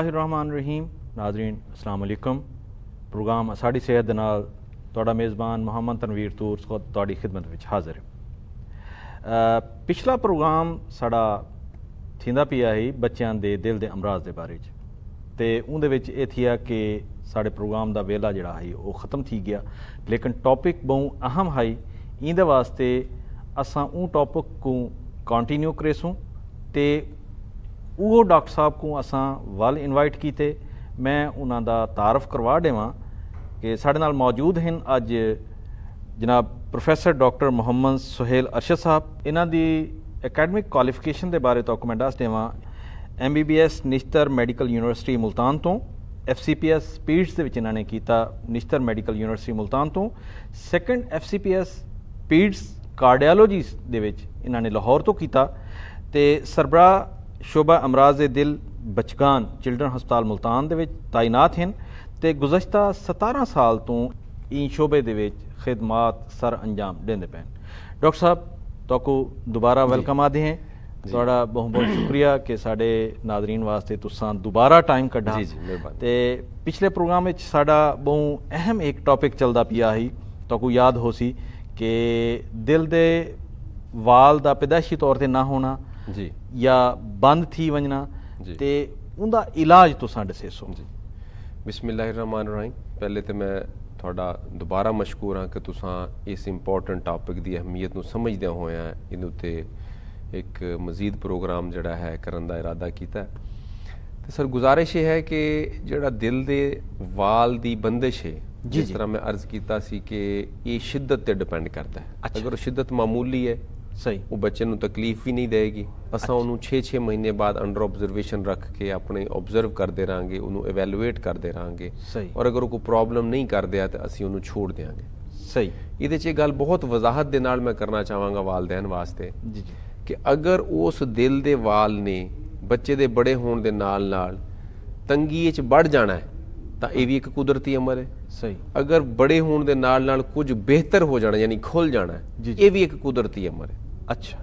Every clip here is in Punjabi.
ਬismillahirrahmanirrahim ਨਾਜ਼ਰੀਨ ਅਸਲਾਮ ਅਲੈਕਮ ਪ੍ਰੋਗਰਾਮ ਸਾਡੀ ਸਿਹਤ ਦੇ ਨਾਲ ਤੁਹਾਡਾ ਮੇਜ਼ਬਾਨ ਮੁਹੰਮਦ ਤਨਵੀਰ ਤੂਰ ਤੁਹਾਡੀ ਖidmat ਵਿੱਚ ਹਾਜ਼ਰ ਹੈ ਪਿਛਲਾ ਪ੍ਰੋਗਰਾਮ ਸਾਡਾ ਥਿੰਦਾ ਪਿਆ ਹੈ ਬੱਚਿਆਂ ਦੇ ਦਿਲ ਦੇ ਅਮراض ਦੇ ਬਾਰੇ ਵਿੱਚ ਤੇ ਉਹਦੇ ਵਿੱਚ ਇਹ ਥੀਆ ਕਿ ਸਾਡੇ ਪ੍ਰੋਗਰਾਮ ਦਾ ਵੇਲਾ ਜਿਹੜਾ ਹੈ ਉਹ ਖਤਮ ਥੀ ਗਿਆ ਲੇਕਿਨ ਟੌਪਿਕ ਬਹੁ ਅਹਿਮ ਹੈ ਇਹਦੇ ਵਾਸਤੇ ਅਸਾਂ ਉਹ ਟੌਪਿਕ ਨੂੰ ਕੰਟੀਨਿਊ ਕਰੇਸੂ ਤੇ ਉਹ ਡਾਕਟਰ ਸਾਹਿਬ ਕੋ ਅਸਾਂ ਵੱਲ ਇਨਵਾਈਟ ਕੀਤੇ ਮੈਂ ਉਹਨਾਂ ਦਾ ਤਾਰਫ ਕਰਵਾ ਦੇਵਾਂ ਕਿ ਸਾਡੇ ਨਾਲ ਮੌਜੂਦ ਹਨ ਅੱਜ ਜਨਾਬ ਪ੍ਰੋਫੈਸਰ ਡਾਕਟਰ ਮੁਹੰਮਦ ਸੁਹੇਲ ਅਰਸ਼ਦ ਸਾਹਿਬ ਇਹਨਾਂ ਦੀ ਅਕੈਡਮਿਕ ਕੁਆਲੀਫਿਕੇਸ਼ਨ ਦੇ ਬਾਰੇ ਤੋਂ ਮੈਂ ਦੇਵਾਂ MBBS Nishtar medical university Multan ਤੋਂ ਐਫਸੀਪੀਐਸ ਪੀਟਸ ਦੇ ਵਿੱਚ ਇਹਨਾਂ ਨੇ ਕੀਤਾ ਨਿਸ਼ਤਰ ਮੈਡੀਕਲ ਯੂਨੀਵਰਸਿਟੀ ਮੁਲਤਾਨ ਤੋਂ ਸੈਕੰਡ ਐਫਸੀਪੀਐਸ ਪੀਟਸ ਕਾਰਡੀਓਲੋਜੀ ਦੇ ਵਿੱਚ ਇਹਨਾਂ ਨੇ ਲਾਹੌਰ ਤੋਂ ਕੀਤਾ ਤੇ ਸਰਬਰਾ ਸ਼ੋਬਾ ਅਮਰਾਜ਼ ਦਿਲ ਬਚਗਾਨ ਚਿਲਡਰਨ ਹਸਪਤਾਲ ਮਲਤਾਨ ਦੇ ਵਿੱਚ ਤਾਇਨਾਤ ਹਨ ਤੇ ਗੁਜ਼ਸ਼ਤਾ 17 ਸਾਲ ਤੋਂ ਇਹ ਸ਼ੋਬੇ ਦੇ ਵਿੱਚ ਖਿਦਮਤ ਸਰ ਅੰਜਾਮ ਦਿੰਦੇ ਪੈਣ ਡਾਕਟਰ ਸਾਹਿਬ ਤੁਹਾਨੂੰ ਦੁਬਾਰਾ ਵੈਲਕਮ ਆਦੇ ਹਾਂ ਤੁਹਾਡਾ ਬਹੁਤ ਬਹੁਤ ਸ਼ੁਕਰੀਆ ਕਿ ਸਾਡੇ ਨਾਜ਼ਰੀਨ ਵਾਸਤੇ ਤੁਸੀਂ ਦੁਬਾਰਾ ਟਾਈਮ ਕੱਢਾ ਜੀ ਜੀ ਮਿਹਰਬਾਨੀ ਤੇ ਪਿਛਲੇ ਪ੍ਰੋਗਰਾਮ ਵਿੱਚ ਸਾਡਾ ਬਹੁਤ ਅਹਿਮ ਇੱਕ ਟੌਪਿਕ ਚੱਲਦਾ ਪਿਆ ਸੀ ਤੁਹਾਨੂੰ ਯਾਦ ਹੋ ਸੀ ਕਿ ਦਿਲ ਦੇ ਵਾਲ ਦਾ ਪੈਦਾਇਸ਼ੀ ਤੌਰ ਤੇ ਨਾ ਹੋਣਾ ਜੀ ਜਾਂ ਬੰਦ ਥੀ वञणा ਤੇ ਉਹਦਾ ਇਲਾਜ ਤੁਸੀਂ ਦੱਸੋ ਜੀ ਬਿਸਮਿਲ੍ਲਾਹਿਰਰਹਿਮਾਨਿਰਰਹੀਮ ਪਹਿਲੇ ਤੇ ਮੈਂ ਤੁਹਾਡਾ ਦੁਬਾਰਾ ਮਸ਼ਕੂਰ ਹਾਂ ਕਿ ਤੁਸੀਂ ਇਸ ਇੰਪੋਰਟੈਂਟ ਟਾਪਿਕ ਦੀ ਅਹਿਮੀਅਤ ਨੂੰ ਸਮਝਦੇ ਹੋਇਆ ਇਹਦੇ ਉੱਤੇ ਇੱਕ ਮਜ਼ੀਦ ਪ੍ਰੋਗਰਾਮ ਜਿਹੜਾ ਹੈ ਕਰਨ ਦਾ ਇਰਾਦਾ ਕੀਤਾ ਤੇ ਸਰ ਗੁਜ਼ਾਰਿਸ਼ ਇਹ ਹੈ ਕਿ ਜਿਹੜਾ ਦਿਲ ਦੇ ਵਾਲ ਦੀ ਬੰਦਿਸ਼ ਹੈ ਜਿਸ ਤਰ੍ਹਾਂ ਮੈਂ ਅਰਜ਼ ਕੀਤਾ ਸੀ ਕਿ ਇਹ ਸ਼ਿੱਦਤ ਤੇ ਡਿਪੈਂਡ ਕਰਦਾ ਹੈ ਅਗਰ ਸ਼ਿੱਦਤ ਮਾਮੂਲੀ ਹੈ ਸਹੀ ਉਹ ਬੱਚੇ ਨੂੰ ਤਕਲੀਫ ਵੀ ਨਹੀਂ ਦੇਗੀ ਅਸਾਂ ਉਹਨੂੰ 6-6 ਮਹੀਨੇ ਬਾਅਦ ਅੰਡਰ ਆਬਜ਼ਰਵੇਸ਼ਨ ਰੱਖ ਕੇ ਆਪਣੇ ਆਬਜ਼ਰਵ ਕਰਦੇ ਰਾਂਗੇ ਉਹਨੂੰ ਇਵੈਲੂਏਟ ਕਰਦੇ ਰਾਂਗੇ ਔਰ ਅਗਰ ਉਹ ਕੋਈ ਪ੍ਰੋਬਲਮ ਨਹੀਂ ਕਰਦਿਆ ਤਾਂ ਅਸੀਂ ਉਹਨੂੰ ਛੋੜ ਦੇਾਂਗੇ ਸਹੀ ਇਹਦੇ 'ਚ ਇਹ ਗੱਲ ਬਹੁਤ ਵਜ਼ਾਹਤ ਦੇ ਨਾਲ ਮੈਂ ਕਰਨਾ ਚਾਹਾਂਗਾ ਵਾਲਦੈਨ ਵਾਸਤੇ ਜੀ ਜੀ ਕਿ ਅਗਰ ਉਸ ਦਿਲ ਦੇ ਵਾਲ ਨੇ ਬੱਚੇ ਦੇ ਬੜੇ ਹੋਣ ਦੇ ਨਾਲ ਨਾਲ ਤੰਗੀ ਵਿੱਚ ਵੱਢ ਜਾਣਾ ਹੈ ਤਾਂ ਇਹ ਵੀ ਇੱਕ ਕੁਦਰਤੀ ਅਮਰ ਹੈ ਸਹੀ ਅਗਰ ਬੜੇ ਹੋਣ ਦੇ ਨਾਲ ਨਾਲ ਕੁਝ ਬਿਹਤਰ ਹੋ ਜਾਣਾ ਯਾਨੀ ਖੁੱਲ ਜਾਣਾ ਇਹ ਵੀ ਇੱਕ ਕੁਦਰਤੀ ਅਮਰ ਹੈ ਅੱਛਾ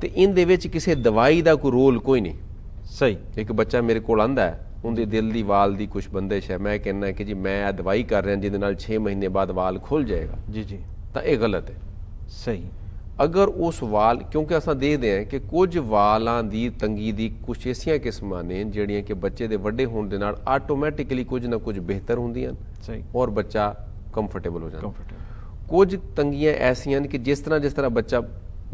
ਤੇ ਇਹਦੇ ਵਿੱਚ ਕਿਸੇ ਦਵਾਈ ਦਾ ਕੋਈ ਰੋਲ ਕੋਈ ਨਹੀਂ ਸਹੀ ਇੱਕ ਬੱਚਾ ਮੇਰੇ ਕੋਲ ਆਂਦਾ ਹੈ ਉਹਦੇ ਦਿਲ ਦੀ ਵਾਲ ਦੀ ਕੁਝ ਬੰਦੇਸ਼ ਹੈ ਮੈਂ ਕਹਿੰਦਾ ਕਿ ਜੀ ਮੈਂ ਆ ਦਵਾਈ ਕਰ ਰਿਹਾ ਜਿਹਦੇ ਨਾਲ 6 ਮਹੀਨੇ ਬਾਅਦ ਵਾਲ ਖੁੱਲ ਜਾਏਗਾ ਜੀ ਜੀ ਤਾਂ ਇਹ ਗਲਤ ਹੈ ਸਹੀ ਅਗਰ ਉਸ ਵਾਲ ਕਿਉਂਕਿ ਅਸਾਂ ਦੇਖਦੇ ਹਾਂ ਕਿ ਕੁਝ ਵਾਲਾਂ ਦੀ ਤੰਗੀ ਦੀ ਕੁਝ ਐਸੀਆਂ ਕਿਸਮਾਂ ਨੇ ਜਿਹੜੀਆਂ ਕਿ ਬੱਚੇ ਦੇ ਵੱਡੇ ਹੋਣ ਦੇ ਨਾਲ ਆਟੋਮੈਟਿਕਲੀ ਕੁਝ ਨਾ ਕੁਝ ਬਿਹਤਰ ਹੁੰਦੀਆਂ ਸਹੀ ਔਰ ਬੱਚਾ ਕੰਫਰਟੇਬਲ ਹੋ ਜਾਂਦਾ ਕੰਫਰਟੇਬਲ ਕੁਝ ਤੰਗੀਆਂ ਐਸੀਆਂ ਨੇ ਕਿ ਜਿਸ ਤਰ੍ਹਾਂ ਜਿਸ ਤਰ੍ਹਾਂ ਬੱਚਾ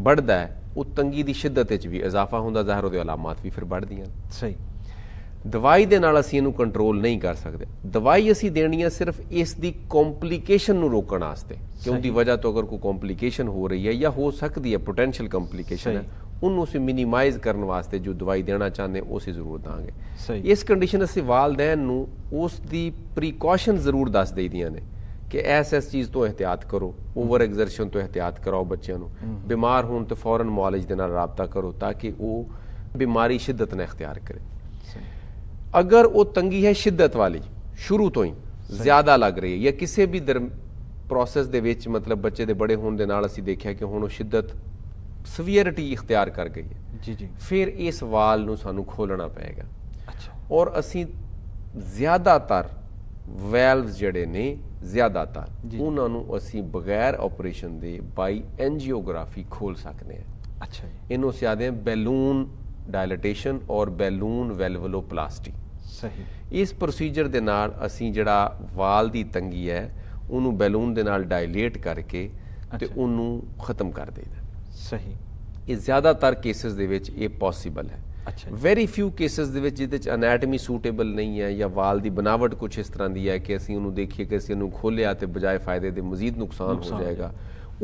ਵੱਧਦਾ ਹੈ ਉਹ ਤੰਗੀ ਦੀ ਸ਼ਿੱਦਤ ਵਿੱਚ ਵੀ ਇਜ਼ਾਫਾ ਹੁੰਦਾ ਜ਼ਾਹਰ ਉਹਦੇ ਅਲਾਮਤ ਵੀ ਫਿਰ ਵੱਧਦੀਆਂ ਸਹੀ ਦਵਾਈ ਦੇ ਨਾਲ ਅਸੀਂ ਇਹਨੂੰ ਕੰਟਰੋਲ ਨਹੀਂ ਕਰ ਸਕਦੇ ਦਵਾਈ ਅਸੀਂ ਦੇਣੀ ਹੈ ਸਿਰਫ ਇਸ ਦੀ ਕੰਪਲਿਕੇਸ਼ਨ ਨੂੰ ਰੋਕਣ ਵਾਸਤੇ ਕਿਉਂ ਦੀ ਵਜ੍ਹਾ ਤੋਂ ਅਗਰ ਕੋਈ ਕੰਪਲਿਕੇਸ਼ਨ ਹੋ ਰਹੀ ਹੈ ਜਾਂ ਹੋ ਸਕਦੀ ਹੈ ਪੋਟੈਂਸ਼ੀਅਲ ਕੰਪਲਿਕੇਸ਼ਨ ਹੈ ਉਹਨੂੰ ਅਸੀਂ ਮਿਨੀਮਾਈਜ਼ ਕਰਨ ਵਾਸਤੇ ਜੋ ਦਵਾਈ ਦੇਣਾ ਚਾਹੁੰਦੇ ਉਸੇ ਜ਼ਰੂਰ ਦਾਂਗੇ ਇਸ ਕੰਡੀਸ਼ਨ ਅਸੀਂ ਵਾਲਦੈਨ ਨੂੰ ਉਸ ਦੀ ਪ੍ਰੀਕਾਸ਼ਨ ਜ਼ਰੂਰ ਦੱਸ ਦੇਈਦੀਆਂ ਨੇ ਕਿ ਐਸ ਐਸ ਚੀਜ਼ ਤੋਂ ਇhtiyat ਕਰੋ ਓਵਰ ਐਗਜ਼ਰਸ਼ਨ ਤੋਂ ਇhtiyat ਕਰਾਓ ਬੱਚਿਆਂ ਨੂੰ ਬਿਮਾਰ ਹੋਣ ਤੇ ਫੌਰਨ ਮੌਲਜ ਦੇ ਨਾਲ ਰਾਬਤਾ ਕਰੋ ਤਾਂ ਕਿ ਉਹ ਬਿਮਾਰੀ ਸ਼ਿੱਦਤ ਨਾ ਇਖਤਿਆਰ ਕਰੇ ਅਗਰ ਉਹ ਤੰਗੀ ਹੈ ਸ਼ਿੱਦਤ ਵਾਲੀ ਸ਼ੁਰੂ ਤੋਂ ਹੀ ਜ਼ਿਆਦਾ ਲੱਗ ਰਹੀ ਹੈ ਜਾਂ ਕਿਸੇ ਵੀ ਪ੍ਰੋਸੈਸ ਦੇ ਵਿੱਚ ਮਤਲਬ ਬੱਚੇ ਦੇ ਬੜੇ ਹੋਣ ਦੇ ਨਾਲ ਅਸੀਂ ਦੇਖਿਆ ਕਿ ਹੁਣ ਉਹ ਸ਼ਿੱਦਤ ਸਵੀਅਰਿਟੀ ਇਖਤਿਆਰ ਕਰ ਗਈ ਹੈ ਜੀ ਜੀ ਫਿਰ ਇਸ ਵਾਲ ਨੂੰ ਸਾਨੂੰ ਖੋਲਣਾ ਪਏਗਾ ਅੱਛਾ ਔਰ ਅਸੀਂ ਜ਼ਿਆਦਾਤਰ ਵੈਲਵਸ ਜਿਹੜੇ ਨੇ ਜ਼ਿਆਦਾ ਤਾਂ ਉਹਨਾਂ ਨੂੰ ਅਸੀਂ ਬਗੈਰ ਆਪਰੇਸ਼ਨ ਦੇ ਬਾਈ ਐਂਜੀਓਗ੍ਰਾਫੀ ਖੋਲ ਸਕਦੇ ਹਾਂ ਅੱਛਾ ਜੀ ਇਹਨੂੰ ਸਿਆਦੇ ਬੈਲੂਨ ਡਾਇਲੇਟੇਸ਼ਨ ਔਰ ਬੈਲੂਨ ਵੈਲਵਲੋਪਲਾਸਟੀ ਸਹੀ ਇਸ ਪ੍ਰੋਸੀਜਰ ਦੇ ਨਾਲ ਅਸੀਂ ਜਿਹੜਾ ਵਾਲ ਦੀ ਤੰਗੀ ਹੈ ਉਹਨੂੰ ਬੈਲੂਨ ਦੇ ਨਾਲ ਡਾਇਲੇਟ ਕਰਕੇ ਤੇ ਉਹਨੂੰ ਖਤਮ ਕਰ ਦੇਈਦਾ ਸਹੀ ਇਹ ਜ਼ਿਆਦਾਤਰ ਕੇਸਸ ਦੇ ਵਿੱਚ ਇਹ ਪੋਸੀਬਲ ਹੈ ਵੈਰੀ ਫਿਊ ਕੇਸਸ ਦੇ ਵਿੱਚ ਜਿੱਦੇ ਚ ਐਨਾਟਮੀ ਸੂਟੇਬਲ ਨਹੀਂ ਹੈ ਜਾਂ ਵਾਲ ਦੀ ਬਨਾਵਟ ਕੁਝ ਇਸ ਤਰ੍ਹਾਂ ਦੀ ਹੈ ਕਿ ਅਸੀਂ ਉਹਨੂੰ ਦੇਖੀਏ ਕਿ ਅਸੀਂ ਉਹਨੂੰ ਖੋਲਿਆ ਤੇ ਬਜਾਏ ਫਾਇਦੇ ਦੇ ਮਜ਼ੀਦ ਨੁਕਸਾਨ ਹੋ ਜਾਏਗਾ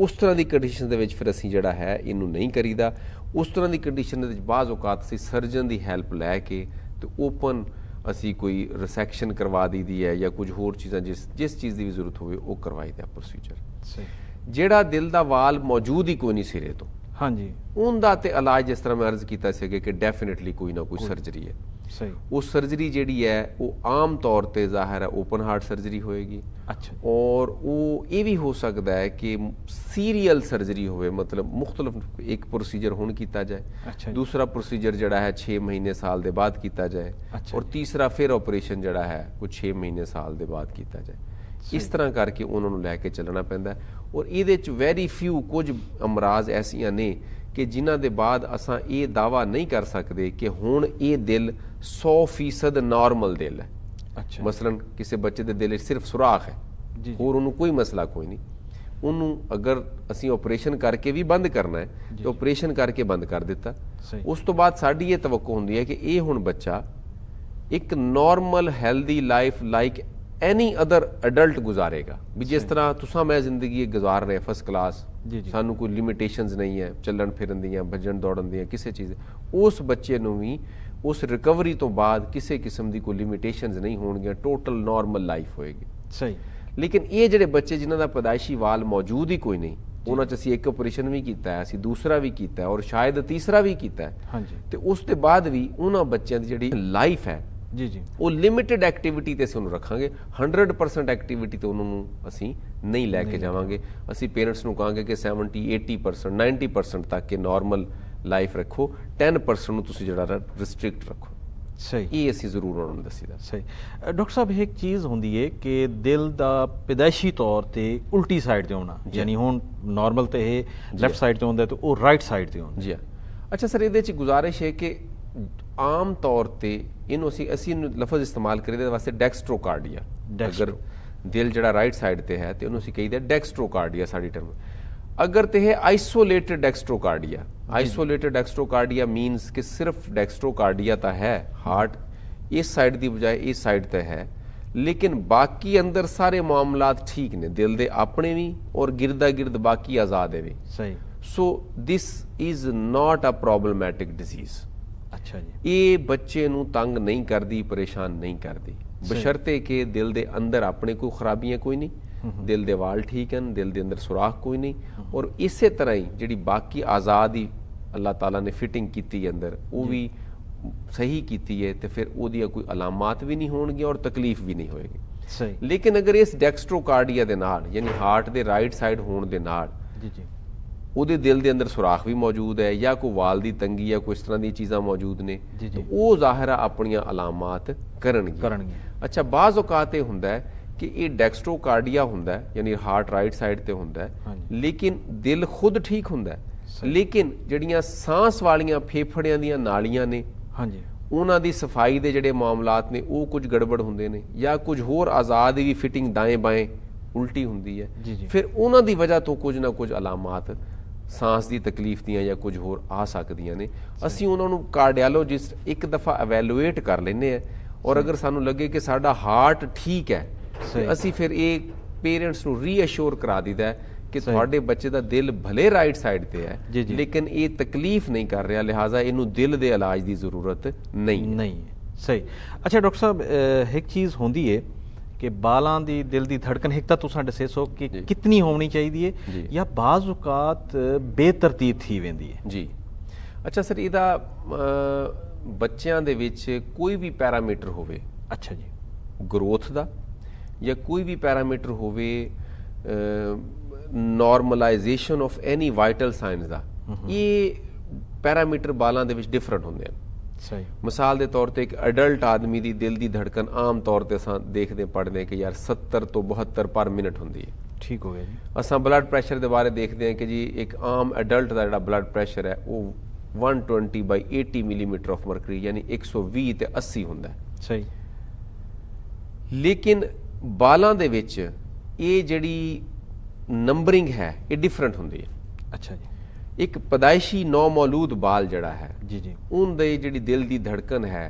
ਉਸ ਤਰ੍ਹਾਂ ਦੀ ਕੰਡੀਸ਼ਨ ਦੇ ਵਿੱਚ ਫਿਰ ਅਸੀਂ ਜਿਹੜਾ ਹੈ ਇਹਨੂੰ ਨਹੀਂ ਕਰੀਦਾ ਉਸ ਤਰ੍ਹਾਂ ਦੀ ਕੰਡੀਸ਼ਨ ਦੇ ਵਿੱਚ ਬਾਜ਼ ਔਕਾਤ ਅਸੀਂ ਸਰਜਨ ਦੀ ਹੈਲਪ ਲੈ ਕੇ ਤੇ ਓਪਨ ਅਸੀਂ ਕੋਈ ਰਿਸੈਕਸ਼ਨ ਕਰਵਾ ਦਈਦੀ ਹੈ ਜਾਂ ਕੁਝ ਹੋਰ ਚੀਜ਼ਾਂ ਜਿਸ ਜਿਸ ਚੀਜ਼ ਦੀ ਵੀ ਜ਼ਰੂਰਤ ਹੋਵੇ ਉਹ ਕਰਵਾਈਦਾ ਪ੍ਰੋਸੀਜਰ ਜਿਹੜਾ ਦਿਲ ਦਾ ਵਾਲ ਮੌਜੂਦ ਹੀ ਕੋਈ ਨਹੀਂ ਸਿਰੇ ਤੋਂ ਹਾਂਜੀ ਉਹਦਾ ਤੇ ਇਲਾਜ ਜਿਸ ਤਰ੍ਹਾਂ ਮੈਂ ਅਰਜ਼ ਕੀਤਾ ਸੀ ਕਿ ਡੈਫੀਨਿਟਲੀ ਕੋਈ ਨਾ ਕੋਈ ਸਰਜਰੀ ਹੈ ਸਹੀ ਉਹ ਸਰਜਰੀ ਜਿਹੜੀ ਹੈ ਉਹ ਆਮ ਤੌਰ ਤੇ ਜ਼ਾਹਿਰ ਹੈ ਓਪਨ ਹਾਰਟ ਸਰਜਰੀ ਹੋਏਗੀ ਅੱਛਾ ਔਰ ਉਹ ਇਹ ਵੀ ਹੋ ਸਕਦਾ ਹੈ ਕਿ ਸੀਰੀਅਲ ਸਰਜਰੀ ਹੋਵੇ ਮਤਲਬ ਮੁxtਲਫ ਇੱਕ ਪ੍ਰੋਸੀਜਰ ਹੁਣ ਕੀਤਾ ਜਾਏ ਦੂਸਰਾ ਪ੍ਰੋਸੀਜਰ ਜਿਹੜਾ ਹੈ 6 ਮਹੀਨੇ ਸਾਲ ਦੇ ਬਾਅਦ ਕੀਤਾ ਜਾਏ ਔਰ ਤੀਸਰਾ ਫਿਰ ਆਪਰੇਸ਼ਨ ਜਿਹੜਾ ਹੈ ਉਹ 6 ਮਹੀਨੇ ਸਾਲ ਦੇ ਬਾਅਦ ਕੀਤਾ ਜਾਏ ਇਸ ਤਰ੍ਹਾਂ ਕਰਕੇ ਉਹਨਾਂ ਨੂੰ ਲੈ ਕੇ ਚੱਲਣਾ ਪੈਂਦਾ ਹੈ ਔਰ ਇਹਦੇ ਚ ਵੈਰੀ ਫਿਊ ਕੁਝ ਅਮਰਾਜ਼ ਐਸੀਆਂ ਨੇ ਕਿ ਜਿਨ੍ਹਾਂ ਦੇ ਬਾਅਦ ਅਸਾਂ ਇਹ ਦਾਵਾ ਨਹੀਂ ਕਰ ਸਕਦੇ ਕਿ ਹੁਣ ਇਹ ਦਿਲ 100% ਨਾਰਮਲ ਦਿਲ ਹੈ ਅੱਛਾ ਮਸਲਨ ਕਿਸੇ ਬੱਚੇ ਦੇ ਦਿਲ 'ਚ ਸਿਰਫ ਸੁਰਾਖ ਹੈ ਜੀ ਹੋਰ ਉਹਨੂੰ ਕੋਈ ਮਸਲਾ ਕੋਈ ਨਹੀਂ ਉਹਨੂੰ ਅਗਰ ਅਸੀਂ ਆਪਰੇਸ਼ਨ ਕਰਕੇ ਵੀ ਬੰਦ ਕਰਨਾ ਹੈ ਤਾਂ ਆਪਰੇਸ਼ਨ ਕਰਕੇ ਬੰਦ ਕਰ ਦਿੱਤਾ ਉਸ ਤੋਂ ਬਾਅਦ ਸਾਡੀ ਇਹ ਤਵਕਕ ਹੁੰਦੀ ਹੈ ਕਿ ਇਹ ਹੁਣ ਬੱਚਾ ਇੱਕ normal healthy life like any other adult ਗੁਜ਼ਾਰੇਗਾ ਵੀ ਜਿਸ ਤਰ੍ਹਾਂ ਤੁਸੀਂ ਮੈਂ ਜ਼ਿੰਦਗੀ ਗੁਜ਼ਾਰ ਰਹੇ ਫਸਟ ਕਲਾਸ ਸਾਨੂੰ ਕੋਈ ਲਿਮਿਟੇਸ਼ਨਸ ਨਹੀਂ ਹੈ ਚੱਲਣ ਫਿਰਨ ਦੀਆਂ ਭੱਜਣ ਦੌੜਨ ਦੀਆਂ ਕਿਸੇ ਚੀਜ਼ ਉਸ ਬੱਚੇ ਨੂੰ ਵੀ ਉਸ ਰਿਕਵਰੀ ਤੋਂ ਬਾਅਦ ਕਿਸੇ ਕਿਸਮ ਦੀ ਕੋਈ ਲਿਮਿਟੇਸ਼ਨਸ ਨਹੀਂ ਹੋਣਗੀਆਂ ਟੋਟਲ ਨਾਰਮਲ ਲਾਈਫ ਹੋਏਗੀ ਸਹੀ ਲੇਕਿਨ ਇਹ ਜਿਹੜੇ ਬੱਚੇ ਜਿਨ੍ਹਾਂ ਦਾ ਪਦਾਇਸ਼ੀ ਵਾਲ ਮੌਜੂਦ ਹੀ ਕੋਈ ਨਹੀਂ ਉਹਨਾਂ ਚ ਅਸੀਂ ਇੱਕ ਆਪਰੇਸ਼ਨ ਵੀ ਕੀਤਾ ਹੈ ਅਸੀਂ ਦੂਸਰਾ ਵੀ ਕੀਤਾ ਹੈ ਔਰ ਸ਼ਾਇਦ ਤੀਸਰਾ ਵੀ ਕੀਤਾ ਹੈ ਹਾਂਜੀ ਤੇ ਉਸ ਤੋਂ ਬਾਅਦ ਵੀ ਉਹਨਾਂ ਬੱਚਿਆਂ ਦੀ ਜਿਹੜੀ ਲਾਈਫ ਹੈ ਜੀ ਜੀ ਉਹ ਲਿਮਿਟਿਡ ਐਕਟੀਵਿਟੀ ਤੇ ਅਸੀਂ ਉਹਨੂੰ ਰੱਖਾਂਗੇ 100% ਐਕਟੀਵਿਟੀ ਤੇ ਉਹਨਾਂ ਨੂੰ ਅਸੀਂ ਨਹੀਂ ਲੈ ਕੇ ਜਾਵਾਂਗੇ ਅਸੀਂ ਪੇਰੈਂਟਸ ਨੂੰ ਕਹਾਂਗੇ ਕਿ 70 80% 90% ਤੱਕ ਕਿ ਨਾਰਮਲ ਲਾਈਫ ਰੱਖੋ 10% ਨੂੰ ਤੁਸੀਂ ਜਿਹੜਾ ਰੈਸਟ੍ਰਿਕਟ ਰੱਖੋ ਸਹੀ ਇਹ ਅਸੀਂ ਜ਼ਰੂਰ ਉਹਨਾਂ ਨੂੰ ਦੱਸੀਦਾ ਸਹੀ ਡਾਕਟਰ ਸਾਹਿਬ ਇੱਕ ਚੀਜ਼ ਹੁੰਦੀ ਏ ਕਿ ਦਿਲ ਦਾ ਪੈਦਾਇਸ਼ੀ ਤੌਰ ਤੇ ਉਲਟੀ ਸਾਈਡ ਤੇ ਹੋਣਾ ਯਾਨੀ ਹੁਣ ਨਾਰਮਲ ਤੇ ਇਹ ਲੈਫਟ ਸਾਈਡ ਤੇ ਹੁੰਦਾ ਤੇ ਉਹ ਰਾਈਟ ਸਾਈਡ ਤੇ ਹੁੰਦਾ ਜੀ ਅੱਛਾ ਸਰ ਇਹਦੇ ਚ ਗੁਜ਼ਾਰਿਸ਼ ਹੈ ਕਿ ਆਮ ਤੌਰ ਤੇ ਇਹਨੂੰ ਅਸੀਂ ਅਸੀਂ ਲਫ਼ਜ਼ ਇਸਤੇਮਾਲ ਕਰੀਦੇ ਵਾਸਤੇ ਡੈਕਸਟ੍ਰੋਕਾਰਡੀਆ ਅਗਰ ਦਿਲ ਜਿਹੜਾ ਰਾਈਟ ਸਾਈਡ ਤੇ ਹੈ ਤੇ ਉਹਨੂੰ ਅਸੀਂ ਕਹੀਦੇ ਡੈਕਸਟ੍ਰੋਕਾਰਡੀਆ ਸਾਡੀ ਟਰਮ ਅਗਰ ਤੇ ਹੈ isolated dextrocardia isolated dextrocardia means ਕਿ ਸਿਰਫ ਡੈਕਸਟ੍ਰੋਕਾਰਡੀਆ ਤਾਂ ਹੈ ਹਾਰਟ ਇਸ ਸਾਈਡ ਦੀ ਬਜਾਏ ਇਸ ਸਾਈਡ ਤੇ ਹੈ ਲੇਕਿਨ ਬਾਕੀ ਅੰਦਰ ਸਾਰੇ ਮਾਮਲਾਤ ਠੀਕ ਨੇ ਦਿਲ ਦੇ ਆਪਣੇ ਵੀ ਔਰ ਗਿਰਦਾ ਗਿਰਦ ਬਾਕੀ ਆਜ਼ਾਦ ਹੈ ਵੀ ਸਹੀ so this is not a problematic disease ਅੱਛਾ ਜੀ ਇਹ ਬੱਚੇ ਨੂੰ ਤੰਗ ਨਹੀਂ ਕਰਦੀ ਪਰੇਸ਼ਾਨ ਨਹੀਂ ਕਰਦੀ ਬਸ਼ਰਤੇ ਕਿ ਦਿਲ ਦੇ ਅੰਦਰ ਆਪਣੇ ਕੋਈ ਖਰਾਬੀਆਂ ਕੋਈ ਨਹੀਂ ਦਿਲ ਦੇ ਵਾਲ ਠੀਕ ਹਨ ਦਿਲ ਦੇ ਅੰਦਰ ਸੁਰਾਖ ਕੋਈ ਨਹੀਂ ਔਰ ਇਸੇ ਤਰ੍ਹਾਂ ਹੀ ਜਿਹੜੀ ਬਾਕੀ ਆਜ਼ਾਦੀ ਅੱਲਾਹ ਤਾਲਾ ਨੇ ਫਿਟਿੰਗ ਕੀਤੀ ਅੰਦਰ ਉਹ ਵੀ ਸਹੀ ਕੀਤੀ ਹੈ ਤੇ ਫਿਰ ਉਹਦੀਆਂ ਕੋਈ ਅਲਾਮਤ ਵੀ ਨਹੀਂ ਹੋਣਗੀਆਂ ਔਰ ਤਕਲੀਫ ਵੀ ਨਹੀਂ ਹੋਏਗੀ ਸਹੀ ਲੇਕਿਨ ਅਗਰ ਇਸ ਡੈਕਸਟ੍ਰੋਕਾਰਡੀਆ ਦੇ ਨਾਲ ਯਾਨੀ ਹਾਰਟ ਦੇ ਰਾਈਟ ਸਾਈਡ ਹੋਣ ਦੇ ਨਾਲ ਜੀ ਜੀ ਉਹਦੇ ਦਿਲ ਦੇ ਅੰਦਰ ਸੁਰਾਖ ਵੀ ਮੌਜੂਦ ਹੈ ਜਾਂ ਕੋਈ ਵਾਲ ਦੀ ਤੰਗੀ ਹੈ ਕੋਈ ਇਸ ਤਰ੍ਹਾਂ ਦੀ ਚੀਜ਼ਾਂ ਮੌਜੂਦ ਨੇ ਤੇ ਉਹ ਜ਼ਾਹਿਰਾ ਆਪਣੀਆਂ ਅਲਾਮਤ ਕਰਨਗੀਆਂ ਕਰਨਗੀਆਂ ਅੱਛਾ ਬਾਜ਼ ਔਕਾਤ ਇਹ ਹੁੰਦਾ ਹੈ ਕਿ ਇਹ ਡੈਕਸਟ੍ਰੋਕਾਰਡੀਆ ਹੁੰਦਾ ਹੈ ਯਾਨੀ ਹਾਰਟ ਰਾਈਟ ਸਾਈਡ ਤੇ ਹੁੰਦਾ ਹੈ ਲੇਕਿਨ ਦਿਲ ਖੁਦ ਠੀਕ ਹੁੰਦਾ ਹੈ ਲੇਕਿਨ ਜਿਹੜੀਆਂ ਸਾਹ ਵਾਲੀਆਂ ਫੇਫੜਿਆਂ ਦੀਆਂ ਨਾਲੀਆਂ ਨੇ ਹਾਂਜੀ ਉਹਨਾਂ ਦੀ ਸਫਾਈ ਦੇ ਜਿਹੜੇ ਮਾਮਲਾਤ ਨੇ ਉਹ ਕੁਝ ਗੜਬੜ ਹੁੰਦੇ ਨੇ ਜਾਂ ਕੁਝ ਹੋਰ ਆਜ਼ਾਦ ਵੀ ਫਿਟਿੰਗ ਦਾਏ ਬਾਏ ਉਲਟੀ ਹੁੰਦੀ ਹੈ ਫਿਰ ਉਹਨਾਂ ਦੀ ਵਜ੍ਹਾ ਤੋਂ ਕੁਝ ਨਾ ਕੁਝ ਅਲਾਮਤ ਸਾਹ ਦੀ ਤਕਲੀਫ ਦੀਆਂ ਜਾਂ ਕੁਝ ਹੋਰ ਆ ਸਕਦੀਆਂ ਨੇ ਅਸੀਂ ਉਹਨਾਂ ਨੂੰ ਕਾਰਡੀਓਲੋਜਿਸਟ ਇੱਕ ਦਫਾ ਇਵੈਲੂਏਟ ਕਰ ਲੈਨੇ ਆ ਔਰ ਅਗਰ ਸਾਨੂੰ ਲੱਗੇ ਕਿ ਸਾਡਾ ਹਾਰਟ ਠੀਕ ਹੈ ਅਸੀਂ ਫਿਰ ਇਹ ਪੇਰੈਂਟਸ ਨੂੰ ਰੀਅਸ਼ੋਰ ਕਰਾ ਦਿੰਦਾ ਕਿ ਤੁਹਾਡੇ ਬੱਚੇ ਦਾ ਦਿਲ ਭਲੇ ਰਾਈਟ ਸਾਈਡ ਤੇ ਹੈ ਲੇਕਿਨ ਇਹ ਤਕਲੀਫ ਨਹੀਂ ਕਰ ਰਿਹਾ ਲਿਹਾਜ਼ਾ ਇਹਨੂੰ ਦਿਲ ਦੇ ਇਲਾਜ ਦੀ ਜ਼ਰੂਰਤ ਨਹੀਂ ਨਹੀਂ ਸਹੀ ਅੱਛਾ ਡਾਕਟਰ ਸਾਹਿਬ ਇੱਕ ਚੀਜ਼ ਹੁੰਦੀ ਏ ਕਿ ਬਾਲਾਂ ਦੀ ਦਿਲ ਦੀ ਧੜਕਣ ਇੱਕ ਤਾਂ ਤੁਸੀਂ ਡਿਸੇਸ ਹੋ ਕਿ ਕਿੰਨੀ ਹੋਣੀ ਚਾਹੀਦੀ ਹੈ ਜਾਂ ਬਾਜ਼ ਔਕਾਤ ਬੇਤਰਤੀਬ ਥੀ ਵੈਂਦੀ ਹੈ ਜੀ ਅੱਛਾ ਸਰ ਇਹਦਾ ਬੱਚਿਆਂ ਦੇ ਵਿੱਚ ਕੋਈ ਵੀ ਪੈਰਾਮੀਟਰ ਹੋਵੇ ਅੱਛਾ ਜੀ ਗਰੋਥ ਦਾ ਜਾਂ ਕੋਈ ਵੀ ਪੈਰਾਮੀਟਰ ਹੋਵੇ normalization of any vital signs ਦਾ ਇਹ ਪੈਰਾਮੀਟਰ ਬਾਲਾਂ ਦੇ ਵਿੱਚ ਡਿਫਰੈਂਟ ਹੁੰਦੇ ਆ ਸਹੀ ਮਿਸਾਲ ਦੇ ਤੌਰ ਤੇ ਇੱਕ ਅਡਲਟ ਆਦਮੀ ਦੀ ਦਿਲ ਦੀ ਧੜਕਨ ਆਮ ਤੌਰ ਤੇ ਅਸਾਂ ਦੇਖਦੇ ਪੜਦੇ ਕਿ ਯਾਰ 70 ਤੋਂ 72 ਪਰ ਮਿੰਟ ਹੁੰਦੀ ਹੈ ਠੀਕ ਹੋ ਗਿਆ ਜੀ ਅਸਾਂ ਬਲੱਡ ਪ੍ਰੈਸ਼ਰ ਦੇ ਬਾਰੇ ਦੇਖਦੇ ਹਾਂ ਕਿ ਜੀ ਇੱਕ ਆਮ ਅਡਲਟ ਦਾ ਜਿਹੜਾ ਬਲੱਡ ਪ੍ਰੈਸ਼ਰ ਹੈ ਉਹ 120 ਬਾਈ 80 ਮਿਲੀਮੀਟਰ ਆਫ ਮਰਕਰੀ ਯਾਨੀ 120 ਤੇ 80 ਹੁੰਦਾ ਸਹੀ ਲੇਕਿਨ ਬਾਲਾਂ ਦੇ ਵਿੱਚ ਇਹ ਜਿਹੜੀ ਨੰਬਰਿੰਗ ਹੈ ਇਹ ਡਿਫਰੈਂਟ ਹੁੰਦੀ ਹੈ ਅੱਛਾ ਜੀ ਇੱਕ ਪਦਾਇਸ਼ੀ ਨੌ ਮੌਲੂਦ ਬਾਲ ਜਿਹੜਾ ਹੈ ਜੀ ਜੀ ਦੇ ਜਿਹੜੀ ਦਿਲ ਦੀ ਧੜਕਨ ਹੈ